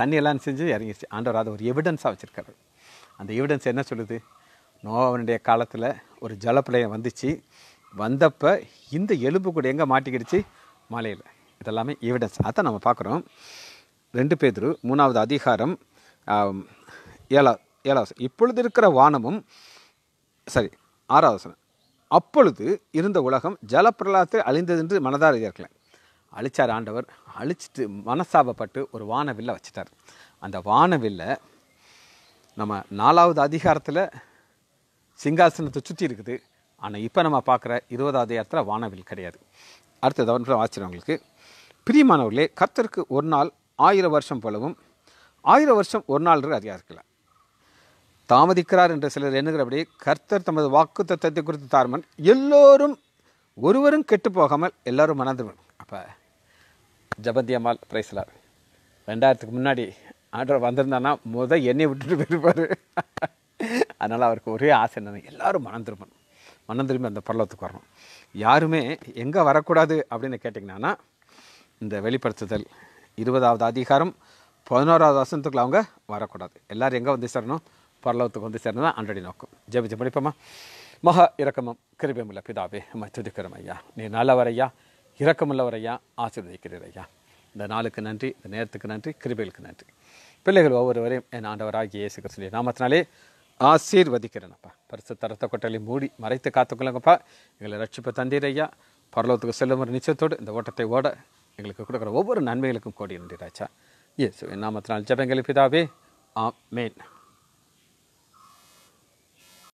தண்ணியெல்லாம் செஞ்சு இறங்கிடுச்சு ஆண்டவர் அதை ஒரு எவிடன்ஸாக வச்சுருக்காரு அந்த எவிடன்ஸ் என்ன சொல்லுது நோவாவனுடைய காலத்தில் ஒரு ஜலப்பிரளயம் வந்துச்சு வந்தப்போ இந்த எலும்பு கூட எங்கே மாட்டிக்கிடுச்சு மலையில் இதெல்லாமே எவிடன்ஸ் அதை நம்ம பார்க்குறோம் ரெண்டு பேர் மூணாவது அதிகாரம் ஏழா ஏழாவது இப்பொழுது இருக்கிற வானமும் சரி ஆறாவது அப்பொழுது இருந்த உலகம் ஜலப்பிரலாத்தை அழிந்தது என்று மனதார் இருக்கல அழித்தார் ஆண்டவர் அழிச்சிட்டு மனசாபப்பட்டு ஒரு வானவில்லை வச்சுட்டார் அந்த வானவில்லை நம்ம நாலாவது அதிகாரத்தில் சிங்காசனத்தை சுற்றி இருக்குது ஆனால் இப்போ நம்ம பார்க்குற இருபதாவது இடத்துல வானவில் கிடையாது அடுத்தது அவர்கள் ஆச்சரியவங்களுக்கு பிரியமானவர்களே கர்த்தருக்கு ஒரு நாள் ஆயிரம் வருஷம் போலவும் ஆயிரம் வருஷம் ஒரு நாள் அதிகம் இருக்கல தாமதிக்கிறார் என்று சிலர் எண்ணுகிறபடி கர்த்தர் தமது வாக்கு தத்துவத்தை குறித்து தார்மன் எல்லோரும் ஒருவரும் கெட்டு போகாமல் எல்லோரும் மணந்துவன் அப்போ ஜபந்தியம்மாள் அம்மாள் பிரைஸ்லார் ரெண்டாயிரத்துக்கு முன்னாடி ஆண்டர் வந்திருந்தானா முத என்னை விட்டுட்டு போயிருப்பார் அதனால் அவருக்கு ஒரே ஆசை என்ன எல்லோரும் மணந்துருப்பன் மன்னம் திரும்பி அந்த பல்லவத்துக்கு வரணும் யாருமே எங்கே வரக்கூடாது அப்படின்னு கேட்டிங்கன்னா இந்த வெளிப்படுத்துதல் இருபதாவது அதிகாரம் பதினோராவது வருஷத்துக்குள்ள அவங்க வரக்கூடாது எல்லோரும் எங்கே வந்து சேரணும் பரலோகத்துக்கு வந்து சேரணும் தான் அன்றடி நோக்கம் ஜெபிச்சு படிப்போமா மகா இரக்கமும் கிருபியமுள்ள பிதாவே நம்ம துதிக்கிறோம் ஐயா நீ நல்லவர் ஐயா இரக்கமுள்ளவர் ஐயா ஆசீர்வதிக்கிறீர் ஐயா இந்த நாளுக்கு நன்றி இந்த நேரத்துக்கு நன்றி கிருபிகளுக்கு நன்றி பிள்ளைகள் ஒவ்வொருவரையும் என் ஆண்டவராகி இயேசு கிருஷ்ணன் நாமத்தினாலே ಆಶೀರ್ವದಿಕಿರಣಪ್ಪ பரிசு தரத்தை ಕೊಟ್ಟಲ್ಲಿ மூடி மறைத்து காத்துக்கொள்ளங்கப்பா எங்களை ரட்சிப்ப தந்தீரையா பரலோத்துக்கு செல்லும் ஒரு நிச்சயத்தோடு இந்த ஓட்டத்தை ஓட எங்களுக்கு கொடுக்குற ஒவ்வொரு நன்மைகளுக்கும் கோடி நன்றி ராஜா எஸ் நாமத்தினால் ஜபங்கள் பிதாவே ஆ மேன்